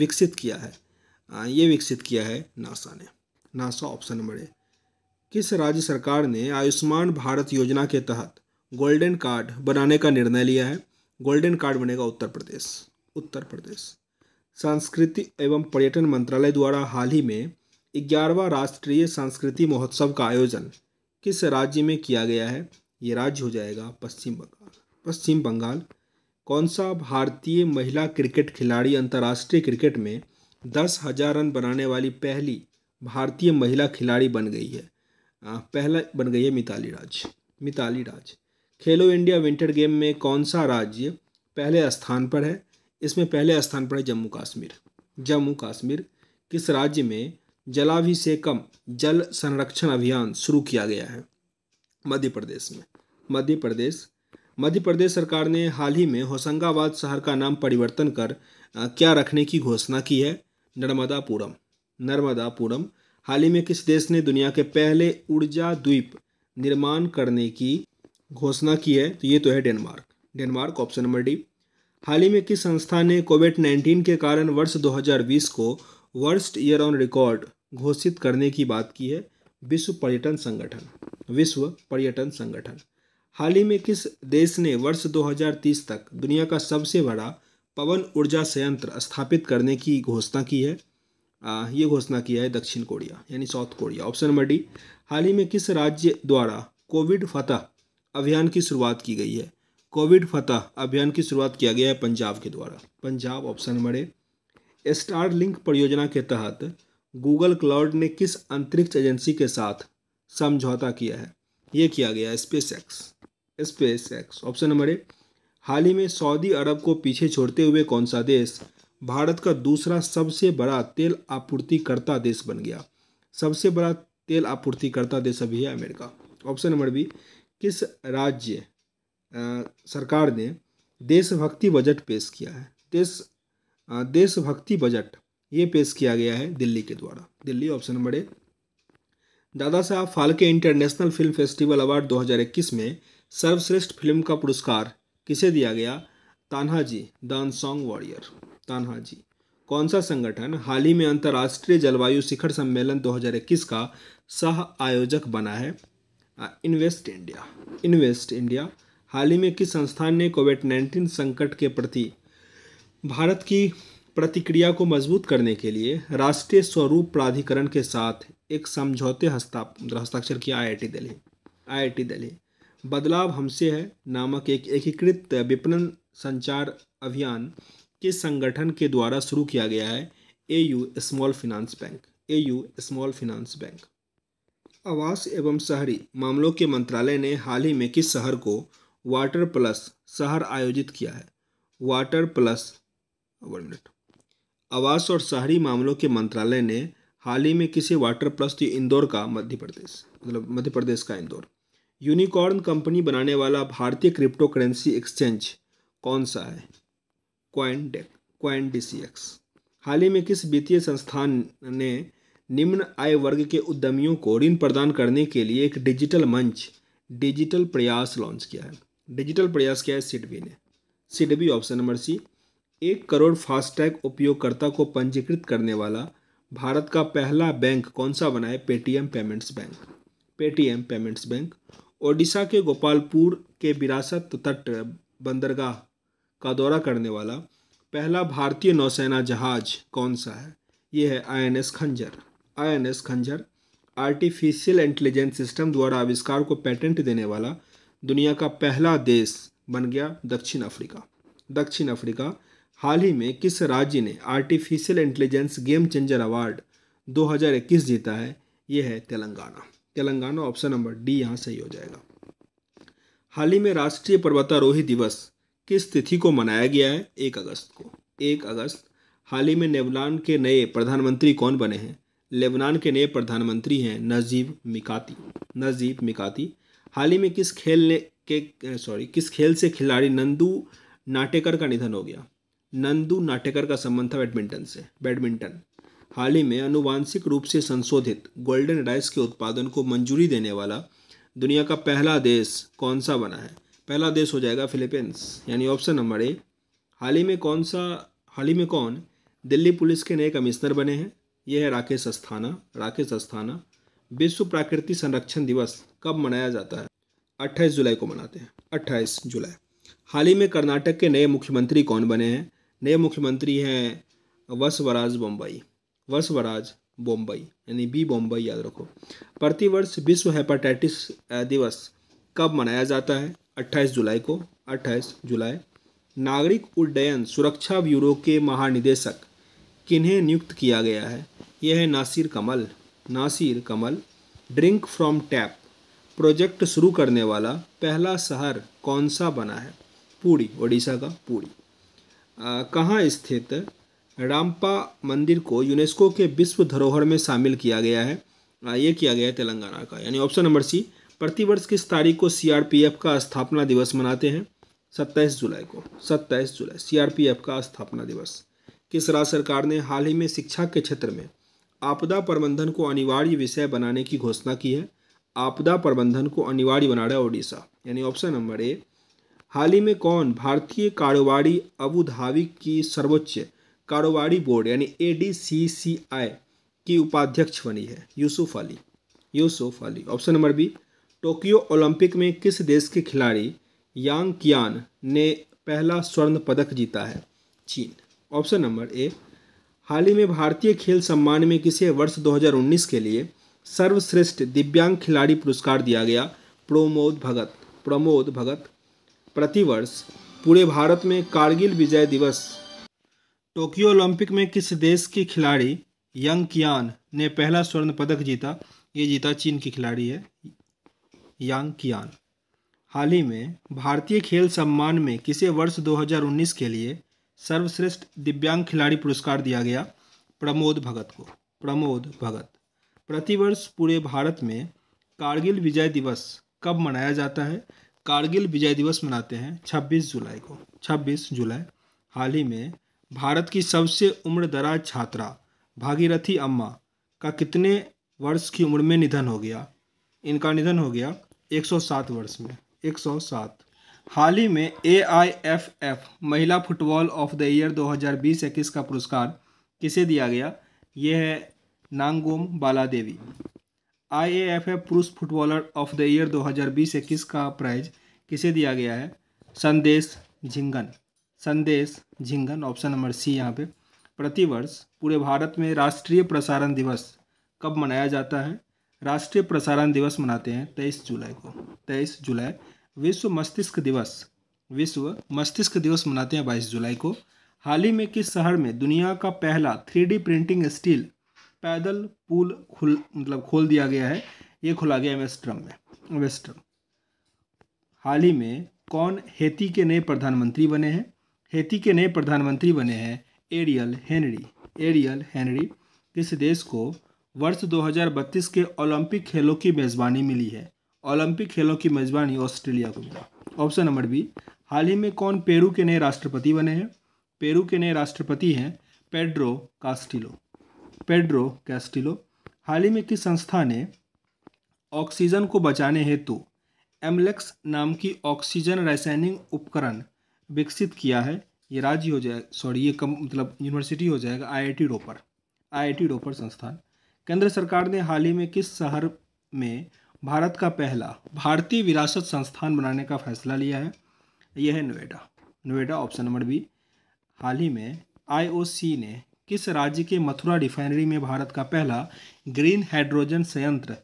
विकसित किया है ये विकसित किया है नासा ने नासा ऑप्शन नंबर ए किस राज्य सरकार ने आयुष्मान भारत योजना के तहत गोल्डन कार्ड बनाने का निर्णय लिया है गोल्डन कार्ड बनेगा उत्तर प्रदेश उत्तर प्रदेश सांस्कृति एवं पर्यटन मंत्रालय द्वारा हाल ही में ग्यारहवा राष्ट्रीय सांस्कृति महोत्सव का आयोजन किस राज्य में किया गया है ये राज्य हो जाएगा पश्चिम बंगाल पश्चिम बंगाल कौन सा भारतीय महिला क्रिकेट खिलाड़ी अंतर्राष्ट्रीय क्रिकेट में दस हज़ार रन बनाने वाली पहली भारतीय महिला खिलाड़ी बन गई है पहला बन गई है मिताली राज मिताली राज खेलो इंडिया विंटर गेम में कौन सा राज्य पहले स्थान पर है इसमें पहले स्थान पर है जम्मू कश्मीर जम्मू कश्मीर किस राज्य में जलाभिषेकम जल संरक्षण अभियान शुरू किया गया है मध्य प्रदेश में मध्य प्रदेश मध्य प्रदेश सरकार ने हाल ही में होशंगाबाद शहर का नाम परिवर्तन कर क्या रखने की घोषणा की है नर्मदापुरम नर्मदापुरम हाल ही में किस देश ने दुनिया के पहले ऊर्जा द्वीप निर्माण करने की घोषणा की है तो ये तो है Denmark Denmark option number D हाल ही में किस संस्था ने कोविड नाइन्टीन के कारण वर्ष 2020 को वर्स्ट ईयर ऑन रिकॉर्ड घोषित करने की बात की है विश्व पर्यटन संगठन विश्व पर्यटन संगठन हाल ही में किस देश ने वर्ष 2030 तक दुनिया का सबसे बड़ा पवन ऊर्जा संयंत्र स्थापित करने की घोषणा की है आ, ये घोषणा किया है दक्षिण कोरिया यानी south Korea option number D हाल ही में किस राज्य द्वारा कोविड फतह अभियान की शुरुआत की गई है कोविड फतह अभियान की शुरुआत किया गया है पंजाब के द्वारा Punjab option number A Starlink परियोजना के तहत गूगल क्लाउड ने किस अंतरिक्ष एजेंसी के साथ समझौता किया है ये किया गया SpaceX SpaceX option number A हाल ही में सऊदी अरब को पीछे छोड़ते हुए कौन सा देश भारत का दूसरा सबसे बड़ा तेल आपूर्तिकर्ता देश बन गया सबसे बड़ा तेल आपूर्तिकर्ता देश अभी है अमेरिका ऑप्शन नंबर बी किस राज्य सरकार ने देशभक्ति बजट पेश किया है देश देशभक्ति बजट ये पेश किया गया है दिल्ली के द्वारा Delhi option number A Dada Saheb Phalke international film festival award 2021 में सर्वश्रेष्ठ फिल्म का पुरस्कार किसे दिया गया तान्हा जी दान सॉन्ग वॉरियर तान्हा जी कौन सा संगठन हाल ही में अंतर्राष्ट्रीय जलवायु शिखर सम्मेलन 2021 का सह आयोजक बना है इन्वेस्ट इंडिया इन्वेस्ट इंडिया हाल ही में किस संस्थान ने कोविड नाइन्टीन संकट के प्रति भारत की प्रतिक्रिया को मजबूत करने के लिए राष्ट्रीय स्वरूप प्राधिकरण के साथ एक समझौते हस्ताक्षर किया आईआईटी दिल्ली आईआईटी दिल्ली बदलाव हमसे है नामक एक एकीकृत विपणन संचार अभियान के संगठन के द्वारा शुरू किया गया है A U small finance bank A U small finance bank आवास एवं शहरी मामलों के मंत्रालय ने हाल ही में किस शहर को वाटर प्लस शहर आयोजित किया है वाटर प्लस वन मिनट आवास और शहरी मामलों के मंत्रालय ने हाल ही में किसी वाटर प्लस इंदौर का मध्य प्रदेश मतलब मध्य प्रदेश का इंदौर यूनिकॉर्न कंपनी बनाने वाला भारतीय क्रिप्टो करेंसी एक्सचेंज कौन सा है क्वाइन डेक क्वाइन डी हाल ही में किस वित्तीय संस्थान ने निम्न आय वर्ग के उद्यमियों को ऋण प्रदान करने के लिए एक डिजिटल मंच डिजिटल प्रयास लॉन्च किया है डिजिटल प्रयास किया है सिडबी ने सिडबी ऑप्शन नंबर सी एक करोड़ फास्टैग उपयोगकर्ता को पंजीकृत करने वाला भारत का पहला बैंक कौन सा बना है Paytm payments bank Paytm payments bank Odisha के गोपालपुर के विरासत तट बंदरगाह का दौरा करने वाला पहला भारतीय नौसेना जहाज कौन सा है ये है आईएनएस खंजर आईएनएस खंजर आर्टिफिशियल इंटेलिजेंस सिस्टम द्वारा आविष्कार को पेटेंट देने वाला दुनिया का पहला देश बन गया दक्षिण अफ्रीका दक्षिण अफ्रीका हाल ही में किस राज्य ने artificial intelligence game changer award 2021 जीता है ये है Telangana Telangana option number D यहाँ सही हो जाएगा हाल ही में राष्ट्रीय पर्वतारोही दिवस किस तिथि को मनाया गया है एक अगस्त को एक अगस्त हाल ही में लेबनान के नए प्रधानमंत्री कौन बने हैं लेबनान के नए प्रधानमंत्री हैं नजीब मिकाती नजीब मिकाती हाल ही में किस खेल ने के सॉरी किस खेल से खिलाड़ी नंदू नाटेकर का निधन हो गया नंदू नाटेकर का संबंध था बैडमिंटन से बैडमिंटन हाल ही में अनुवांशिक रूप से संशोधित गोल्डन राइस के उत्पादन को मंजूरी देने वाला दुनिया का पहला देश कौन सा बना है पहला देश हो जाएगा फिलीपींस यानी ऑप्शन नंबर ए हाल ही में कौन सा हाल ही में कौन दिल्ली पुलिस के नए कमिश्नर बने हैं यह है राकेश अस्थाना राकेश अस्थाना विश्व प्राकृतिक संरक्षण दिवस कब मनाया जाता है अट्ठाईस जुलाई को मनाते हैं अट्ठाईस जुलाई हाल ही में कर्नाटक के नए मुख्यमंत्री कौन बने हैं नए मुख्यमंत्री हैं वसवराज बम्बई वसवराज बम्बई यानी बी बम्बई याद रखो प्रतिवर्ष विश्व हेपाटाइटिस दिवस कब मनाया जाता है 28 जुलाई को 28 जुलाई नागरिक उड्डयन सुरक्षा ब्यूरो के महानिदेशक किन्हें नियुक्त किया गया है यह है Nasir Kamal Nasir Kamal drink from tap project शुरू करने वाला पहला शहर कौन सा बना है पूरी ओडिशा का पूरी कहाँ स्थित रामपा मंदिर को यूनेस्को के विश्व धरोहर में शामिल किया गया है ये किया गया है तेलंगाना का यानी ऑप्शन नंबर सी प्रतिवर्ष किस तारीख को सीआरपीएफ का स्थापना दिवस मनाते हैं सत्ताईस जुलाई को सत्ताईस जुलाई सीआरपीएफ का स्थापना दिवस किस राज्य सरकार ने हाल ही में शिक्षा के क्षेत्र में आपदा प्रबंधन को अनिवार्य विषय बनाने की घोषणा की है आपदा प्रबंधन को अनिवार्य बना रहा है ओडिशा यानी ऑप्शन नंबर ए हाल ही में कौन भारतीय कारोबारी अबूधाबी की सर्वोच्च कारोबारी बोर्ड यानी ए डी सी सी आई की उपाध्यक्ष बनी है Yusuf Ali Yusuf Ali option number B Tokyo Olympic में किस देश के खिलाड़ी यांग कियान ने पहला स्वर्ण पदक जीता है चीन ऑप्शन नंबर ए हाल ही में भारतीय खेल सम्मान में किसे वर्ष 2019 के लिए सर्वश्रेष्ठ दिव्यांग खिलाड़ी पुरस्कार दिया गया प्रमोद भगत प्रमोद भगत प्रतिवर्ष पूरे भारत में कारगिल विजय दिवस टोक्यो ओलंपिक में किस देश के खिलाड़ी यंग कियान ने पहला स्वर्ण पदक जीता ये जीता चीन की खिलाड़ी है यांग कियान हाल ही में भारतीय खेल सम्मान में किसे वर्ष 2019 के लिए सर्वश्रेष्ठ दिव्यांग खिलाड़ी पुरस्कार दिया गया प्रमोद भगत को प्रमोद भगत प्रतिवर्ष पूरे भारत में कारगिल विजय दिवस कब मनाया जाता है कारगिल विजय दिवस मनाते हैं 26 जुलाई को 26 जुलाई हाल ही में भारत की सबसे उम्रदराज छात्रा भागीरथी अम्मा का कितने वर्ष की उम्र में निधन हो गया इनका निधन हो गया 107 वर्ष में 107 हाल ही में ए महिला फुटबॉल ऑफ द ईयर 2020-21 का पुरस्कार किसे दिया गया यह है Ngangom Bala Devi A I F पुरुष फुटबॉलर ऑफ द ईयर 2020 इक्कीस का प्राइज किसे दिया गया है संदेश झिंगन संदेश झिंगन ऑप्शन नंबर सी यहाँ पे प्रतिवर्ष पूरे भारत में राष्ट्रीय प्रसारण दिवस कब मनाया जाता है राष्ट्रीय प्रसारण दिवस मनाते हैं तेईस जुलाई को तेईस जुलाई विश्व मस्तिष्क दिवस विश्व मस्तिष्क दिवस मनाते हैं बाईस जुलाई को हाल ही में किस शहर में दुनिया का पहला थ्री प्रिंटिंग स्टील पैदल पुल खुल मतलब खोल दिया गया है ये खोला गया एमएस्ट्रम में वेस्ट्रम हाल ही में कौन हेती के नए प्रधानमंत्री बने हैं हेती के नए प्रधानमंत्री बने हैं एरियल हेनरी एरियल हेनरी इस देश को वर्ष 2032 के ओलंपिक खेलों की मेज़बानी मिली है ओलंपिक खेलों की मेज़बानी ऑस्ट्रेलिया को मिला ऑप्शन नंबर बी हाल ही में कौन पेरू के नए राष्ट्रपति बने हैं पेरू के नए राष्ट्रपति हैं पेड्रो कास्टिलो पेड्रो कैस्टिलो हाल ही में किस संस्था ने ऑक्सीजन को बचाने हेतु एमलेक्स नाम की ऑक्सीजन रासायनिक उपकरण विकसित किया है ये राज्य हो जाएगा सॉरी ये कम मतलब यूनिवर्सिटी हो जाएगा आईआईटी रोपर आईआईटी रोपर संस्थान केंद्र सरकार ने हाल ही में किस शहर में भारत का पहला भारतीय विरासत संस्थान बनाने का फैसला लिया है यह है Noida Noida option number B हाल ही में आईओसी ने किस राज्य के मथुरा रिफाइनरी में भारत का पहला ग्रीन हाइड्रोजन संयंत्र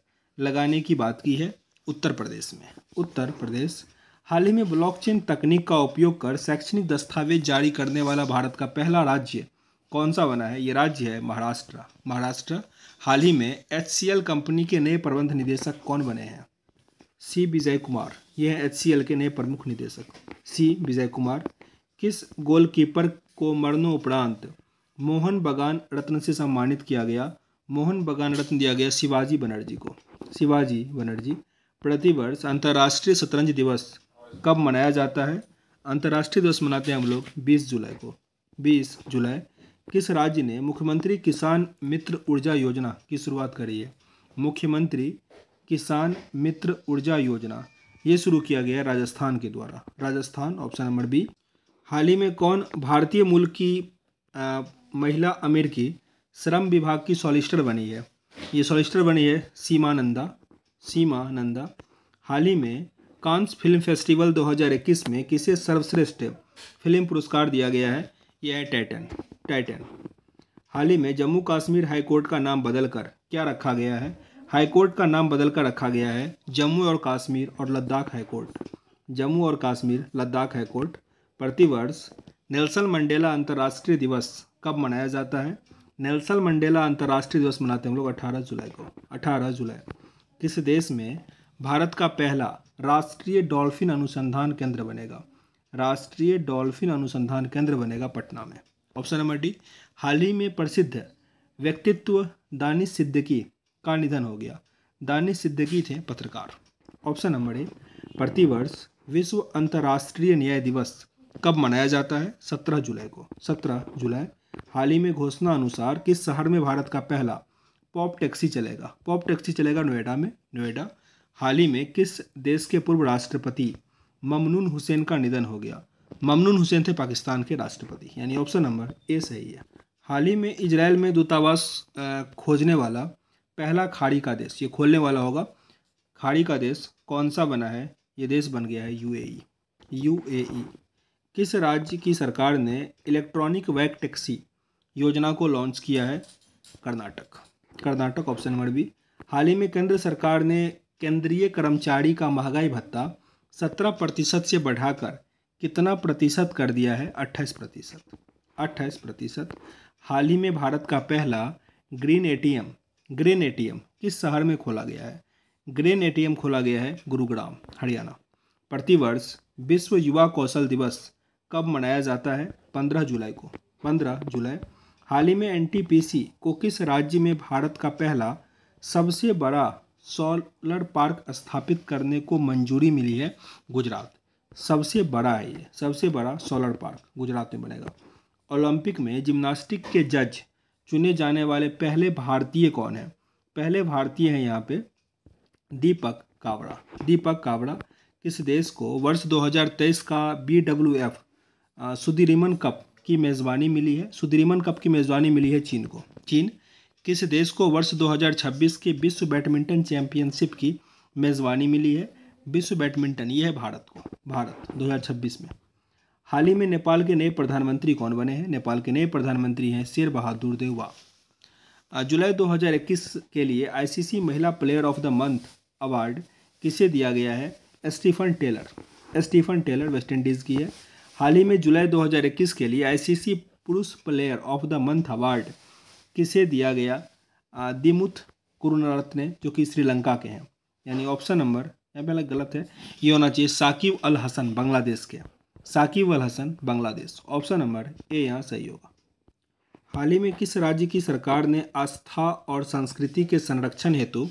लगाने की बात की है उत्तर प्रदेश में उत्तर प्रदेश हाल ही में ब्लॉकचेन तकनीक का उपयोग कर शैक्षणिक दस्तावेज जारी करने वाला भारत का पहला राज्य कौन सा बना है ये राज्य है महाराष्ट्र महाराष्ट्र हाल ही में एच कंपनी के नए प्रबंध निदेशक कौन बने हैं सी विजय कुमार ये हैं एच के नए प्रमुख निदेशक सी विजय कुमार किस गोलकीपर को मरणोपरांत मोहन बगान रत्न से सम्मानित किया गया मोहन बगान रत्न दिया गया शिवाजी बनर्जी को शिवाजी बनर्जी प्रतिवर्ष अंतर्राष्ट्रीय शतरंज दिवस कब मनाया जाता है अंतर्राष्ट्रीय दिवस मनाते हैं हम लोग 20 जुलाई को 20 जुलाई किस राज्य ने मुख्यमंत्री किसान मित्र ऊर्जा योजना की शुरुआत करी है मुख्यमंत्री किसान मित्र ऊर्जा योजना ये शुरू किया गया राजस्थान के द्वारा राजस्थान ऑप्शन नंबर बी हाल ही में कौन भारतीय मूल की महिला अमेरिकी श्रम विभाग की सॉलिस्टर बनी है ये सॉलिस्टर बनी है सीमा नंदा सीमा नंदा हाल ही में कांस फिल्म फेस्टिवल 2021 में किसे सर्वश्रेष्ठ फिल्म पुरस्कार दिया गया है यह है टाइटन टाइटन हाल ही में जम्मू कश्मीर हाईकोर्ट का नाम बदलकर क्या रखा गया है हाईकोर्ट का नाम बदलकर रखा गया है जम्मू और कश्मीर और लद्दाख हाईकोर्ट जम्मू और कश्मीर लद्दाख हाईकोर्ट प्रतिवर्ष नेल्सन मंडेला अंतर्राष्ट्रीय दिवस कब मनाया जाता है नेल्सन मंडेला अंतर्राष्ट्रीय दिवस मनाते हैं हम लोग 18 जुलाई को 18 जुलाई किस देश में भारत का पहला राष्ट्रीय डॉल्फिन अनुसंधान केंद्र बनेगा राष्ट्रीय डॉल्फिन अनुसंधान केंद्र बनेगा पटना में ऑप्शन नंबर डी हाल ही में प्रसिद्ध व्यक्तित्व दानिश सिद्दकी का निधन हो गया दानिश सिद्दकी थे पत्रकार ऑप्शन नंबर ए प्रतिवर्ष विश्व अंतर्राष्ट्रीय न्याय दिवस कब मनाया जाता है सत्रह जुलाई को सत्रह जुलाई हाल ही में घोषणा अनुसार किस शहर में भारत का पहला पॉप टैक्सी चलेगा पॉप टैक्सी चलेगा नोएडा में नोएडा हाल ही में किस देश के पूर्व राष्ट्रपति ममनून हुसैन का निधन हो गया ममनून हुसैन थे पाकिस्तान के राष्ट्रपति यानी ऑप्शन नंबर ए सही है हाल ही में इजराइल में दूतावास खोजने वाला पहला खाड़ी का देश ये खोलने वाला होगा खाड़ी का देश कौन सा बना है ये देश बन गया है यूएई यूएई किस राज्य की सरकार ने इलेक्ट्रॉनिक वैक टैक्सी योजना को लॉन्च किया है Karnataka Karnataka option number B हाल ही में केंद्र सरकार ने केंद्रीय कर्मचारी का महंगाई भत्ता सत्रह प्रतिशत से बढ़ाकर कितना प्रतिशत कर दिया है अट्ठाईस प्रतिशत अट्ठाईस प्रतिशत हाल ही में भारत का पहला ग्रीन एटीएम ग्रीन एटीएम किस शहर में खोला गया है ग्रीन एटीएम खोला गया है गुरुग्राम हरियाणा प्रतिवर्ष विश्व युवा कौशल दिवस कब मनाया जाता है 15 जुलाई को 15 जुलाई हाल ही में एनटीपीसी को किस राज्य में भारत का पहला सबसे बड़ा सोलर पार्क स्थापित करने को मंजूरी मिली है गुजरात सबसे बड़ा है ये सबसे बड़ा सोलर पार्क गुजरात में बनेगा ओलंपिक में जिम्नास्टिक के जज चुने जाने वाले पहले भारतीय कौन है पहले भारतीय हैं यहाँ पे दीपक कावड़ा दीपक कावड़ा किस देश को वर्ष 2023 का B W F Sudirman cup की मेज़बानी मिली है सुदीरिमन कप की मेज़बानी मिली है चीन को चीन किस देश को वर्ष 2026 के विश्व बैडमिंटन चैंपियनशिप की मेज़बानी मिली है विश्व बैडमिंटन ये है भारत को भारत 2026 में हाल ही में नेपाल के नए प्रधानमंत्री कौन बने हैं नेपाल के नए प्रधानमंत्री हैं शेर बहादुर देवा जुलाई 2021 के लिए आईसीसी महिला player of the month award किसे दिया गया है Stephen Taylor Stephen Taylor West Indies की है हाल ही में जुलाई 2021 के लिए आईसीसी पुरुष player of the month award किसे दिया गया दिमुथ कुरुनारत्ने जो कि श्रीलंका के हैं यानी ऑप्शन नंबर यहाँ पहले गलत है ये होना चाहिए साकिब अल हसन बांग्लादेश के Shakib Al Hasan Bangladesh option number A यहाँ सही होगा हाल ही में किस राज्य की सरकार ने आस्था और संस्कृति के संरक्षण हेतु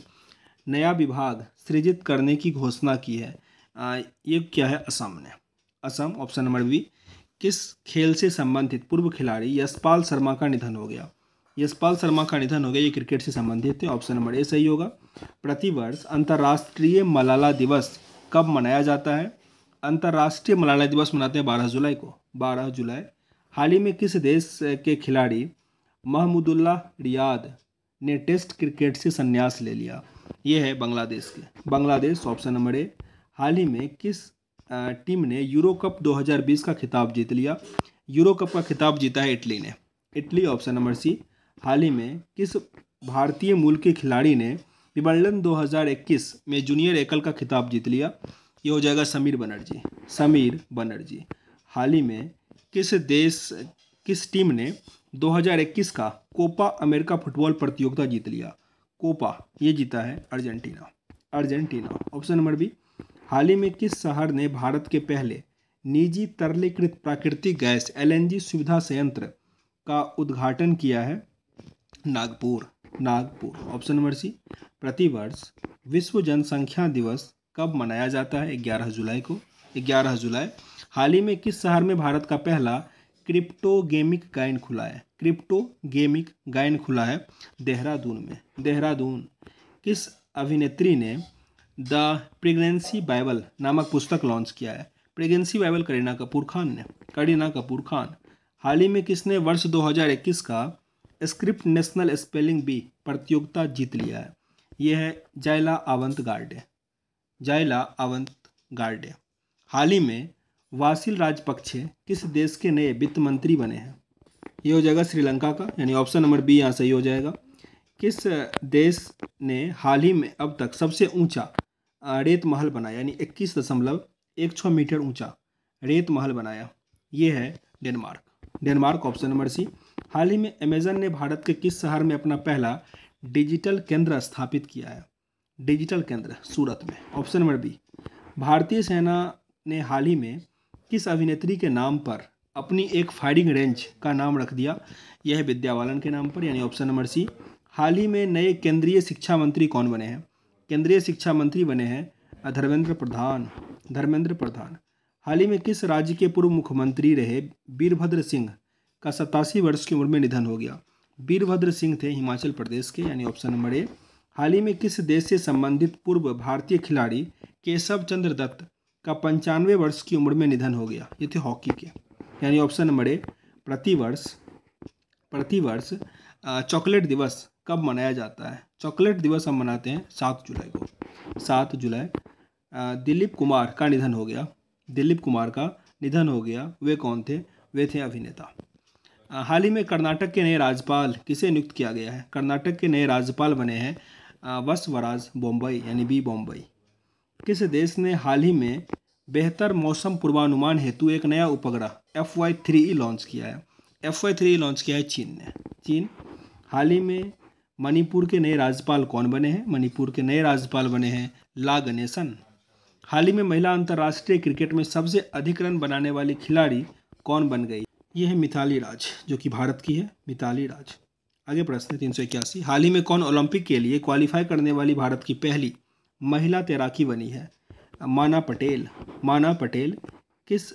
नया विभाग सृजित करने की घोषणा की है ये क्या है असम ने असम ऑप्शन नंबर बी किस खेल से संबंधित पूर्व खिलाड़ी यशपाल शर्मा का निधन हो गया यशपाल शर्मा का निधन हो गया ये क्रिकेट से संबंधित थे ऑप्शन नंबर ए सही होगा प्रतिवर्ष अंतर्राष्ट्रीय मलाला दिवस कब मनाया जाता है अंतर्राष्ट्रीय मलाला दिवस मनाते हैं बारह जुलाई को बारह जुलाई हाल ही में किस देश के खिलाड़ी महमूदुल्ला रियाद ने टेस्ट क्रिकेट से संन्यास ले लिया ये है बांग्लादेश के बांग्लादेश ऑप्शन नंबर ए हाल ही में किस टीम ने यूरो कप 2020 का खिताब जीत लिया यूरो कप का खिताब जीता है इटली ने इटली ऑप्शन नंबर सी हाल ही में किस भारतीय मूल के खिलाड़ी ने विंबलडन 2021 में जूनियर एकल का खिताब जीत लिया ये हो जाएगा समीर बनर्जी समीर बनर्जी हाल ही में किस देश किस टीम ने 2021 का कोपा अमेरिका फुटबॉल प्रतियोगिता जीत लिया कोपा ये जीता है Argentina Argentina option number B हाल ही में किस शहर ने भारत के पहले निजी तरलीकृत प्राकृतिक गैस एलएनजी सुविधा संयंत्र का उद्घाटन किया है Nagpur Nagpur option number C प्रतिवर्ष विश्व जनसंख्या दिवस कब मनाया जाता है ग्यारह जुलाई को ग्यारह जुलाई हाल ही में किस शहर में भारत का पहला क्रिप्टो गेमिक गाइन खुला है क्रिप्टो गेमिक गायन खुला है देहरादून में देहरादून किस अभिनेत्री ने द प्रेगनेंसी बाइबल नामक पुस्तक लॉन्च किया है प्रेगनेंसी बाइबल करीना कपूर खान ने करीना कपूर खान हाल ही में किसने वर्ष 2021 का स्क्रिप्ट नेशनल स्पेलिंग बी प्रतियोगिता जीत लिया है यह है जायला आवंत गार्डे जायला आवंत गार्डे हाल ही में वासिल राजपक्षे किस देश के नए वित्त मंत्री बने हैं ये हो जाएगा श्रीलंका का यानी ऑप्शन नंबर बी यहाँ सही हो जाएगा किस देश ने हाल ही में अब तक सबसे ऊंचा रेत महल बना यानी इक्कीस दशमलव एक छः मीटर ऊंचा रेत महल बनाया ये है Denmark Denmark option number C हाल ही में अमेजन ने भारत के किस शहर में अपना पहला डिजिटल केंद्र स्थापित किया है डिजिटल केंद्र सूरत में ऑप्शन नंबर बी भारतीय सेना ने हाल ही में किस अभिनेत्री के नाम पर अपनी एक फायरिंग रेंज का नाम रख दिया यह विद्या बालन के नाम पर यानी ऑप्शन नंबर सी हाल ही में नए केंद्रीय शिक्षा मंत्री कौन बने हैं केंद्रीय शिक्षा मंत्री बने हैं धर्मेंद्र प्रधान धर्मेंद्र प्रधान हाल ही में किस राज्य के पूर्व मुख्यमंत्री रहे वीरभद्र सिंह का सतासी वर्ष की उम्र में निधन हो गया वीरभद्र सिंह थे हिमाचल प्रदेश के यानी ऑप्शन नंबर ए हाल ही में किस देश से संबंधित पूर्व भारतीय खिलाड़ी केशव चंद्र दत्त का पंचानवे वर्ष की उम्र में निधन हो गया ये थे हॉकी के यानी ऑप्शन नंबर ए प्रतिवर्ष प्रतिवर्ष चॉकलेट दिवस कब मनाया जाता है चॉकलेट दिवस हम मनाते हैं सात जुलाई को सात जुलाई दिलीप कुमार का निधन हो गया दिलीप कुमार का निधन हो गया वे कौन थे वे थे अभिनेता हाल ही में कर्नाटक के नए राज्यपाल किसे नियुक्त किया गया है कर्नाटक के नए राज्यपाल बने हैं वसवराज बॉम्बई यानी बी बॉम्बई किस देश ने हाल ही में बेहतर मौसम पूर्वानुमान हेतु एक नया उपग्रह एफ वाई थ्री लॉन्च किया है एफ वाई थ्री लॉन्च किया है चीन ने चीन हाल ही में मणिपुर के नए राज्यपाल कौन बने हैं मणिपुर के नए राज्यपाल बने हैं ला गणेशन हाल ही में महिला अंतर्राष्ट्रीय क्रिकेट में सबसे अधिक रन बनाने वाली खिलाड़ी कौन बन गई ये है मिताली राज जो कि भारत की है मिताली राज आगे प्रश्न तीन सौ इक्यासी हाल ही में कौन ओलंपिक के लिए क्वालिफाई करने वाली भारत की पहली महिला तैराकी बनी है माना पटेल माना पटेल किस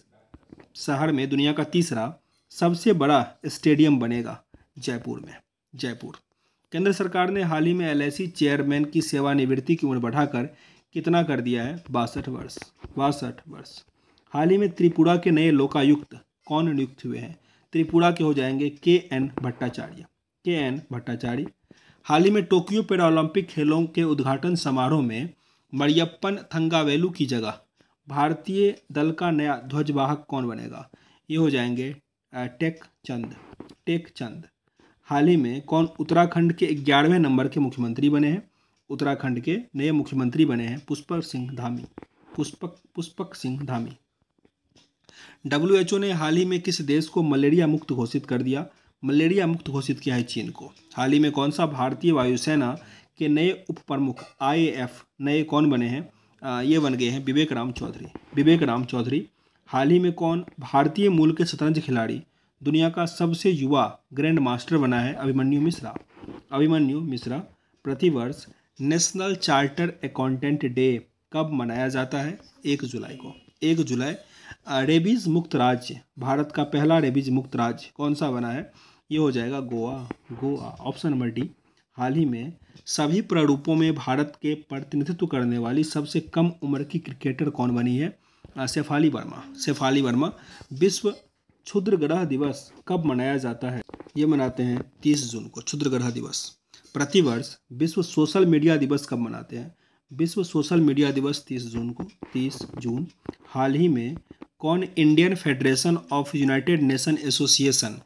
शहर में दुनिया का तीसरा सबसे बड़ा स्टेडियम बनेगा जयपुर में जयपुर केंद्र सरकार ने हाल ही में एल चेयरमैन की सेवानिवृत्ति की उम्र बढ़ाकर कितना कर दिया है बासठ वर्ष बासठ वर्ष हाल ही में त्रिपुरा के नए लोकायुक्त कौन नियुक्त हुए हैं त्रिपुरा के हो जाएंगे के एन भट्टाचार्य के एन भट्टाचार्य हाल ही में टोक्यो पैरालंपिक खेलों के उद्घाटन समारोह में मरियप्पन थंगावेलू की जगह भारतीय दल का नया ध्वजवाहक कौन बनेगा ये हो जाएंगे टेक चंद टेक चंद हाल ही में कौन उत्तराखंड के ग्यारहवें नंबर के मुख्यमंत्री बने हैं उत्तराखंड के नए मुख्यमंत्री बने हैं पुष्पक सिंह धामी पुष्पक पुष्पक सिंह धामी डब्ल्यू ने हाल ही में किस देश को मलेरिया मुक्त घोषित कर दिया मलेरिया मुक्त घोषित किया है चीन को हाल ही में कौन सा भारतीय वायुसेना के नए उप प्रमुख आई नए कौन बने हैं ये बन गए हैं विवेक राम चौधरी विवेक राम चौधरी हाल ही में कौन भारतीय मूल के शतरंज खिलाड़ी दुनिया का सबसे युवा ग्रैंड मास्टर बना है अभिमन्यु मिश्रा अभिमन्यु मिश्रा प्रतिवर्ष नेशनल चार्टर अकाउंटेंट डे कब मनाया जाता है एक जुलाई को एक जुलाई रेबीज मुक्त राज्य भारत का पहला रेबीज मुक्त राज्य कौन सा बना है ये हो जाएगा Goa Goa option number D हाल ही में सभी प्रारूपों में भारत के प्रतिनिधित्व करने वाली सबसे कम उम्र की क्रिकेटर कौन बनी है शेफाली वर्मा सेफाली वर्मा विश्व क्षुद्रग्रह दिवस कब मनाया जाता है ये मनाते हैं तीस जून को क्षुद्रग्रह दिवस प्रतिवर्ष विश्व सोशल मीडिया दिवस कब मनाते हैं विश्व सोशल मीडिया दिवस तीस जून को तीस जून हाल ही में कौन Indian federation of United Nation association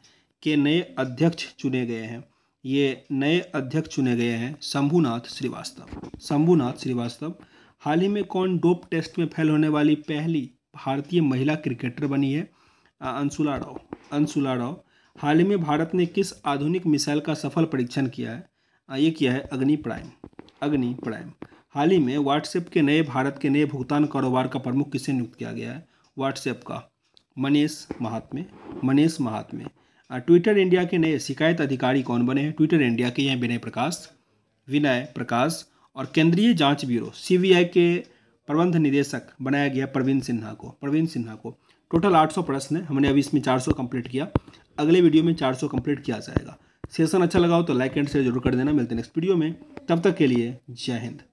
के नए अध्यक्ष चुने गए हैं ये नए अध्यक्ष चुने गए हैं शंभुनाथ श्रीवास्तव शंभुनाथ श्रीवास्तव हाल ही में कौन डोप टेस्ट में फेल होने वाली पहली भारतीय महिला क्रिकेटर बनी है अंशुला राव अंशुला राव हाल ही में भारत ने किस आधुनिक मिसाइल का सफल परीक्षण किया है ये किया है अग्नि प्राइम अग्नि प्राइम हाल ही में व्हाट्सएप के नए भारत के नए भुगतान कारोबार का प्रमुख किसे नियुक्त किया गया है व्हाट्सएप का मनीष महात्मे मनीष महात्मे ट्विटर इंडिया के नए शिकायत अधिकारी कौन बने हैं ट्विटर इंडिया के हैं विनय प्रकाश विनय प्रकाश और केंद्रीय जांच ब्यूरो सीबीआई के प्रबंध निदेशक बनाया गया प्रवीण सिन्हा को प्रवीण सिन्हा को टोटल 800 प्रश्न है हमने अभी इसमें 400 कंप्लीट किया अगले वीडियो में 400 कंप्लीट किया जाएगा सेशन अच्छा लगा हो तो लाइक एंड शेयर जरूर कर देना मिलते हैं नेक्स्ट वीडियो में तब तक के लिए जय हिंद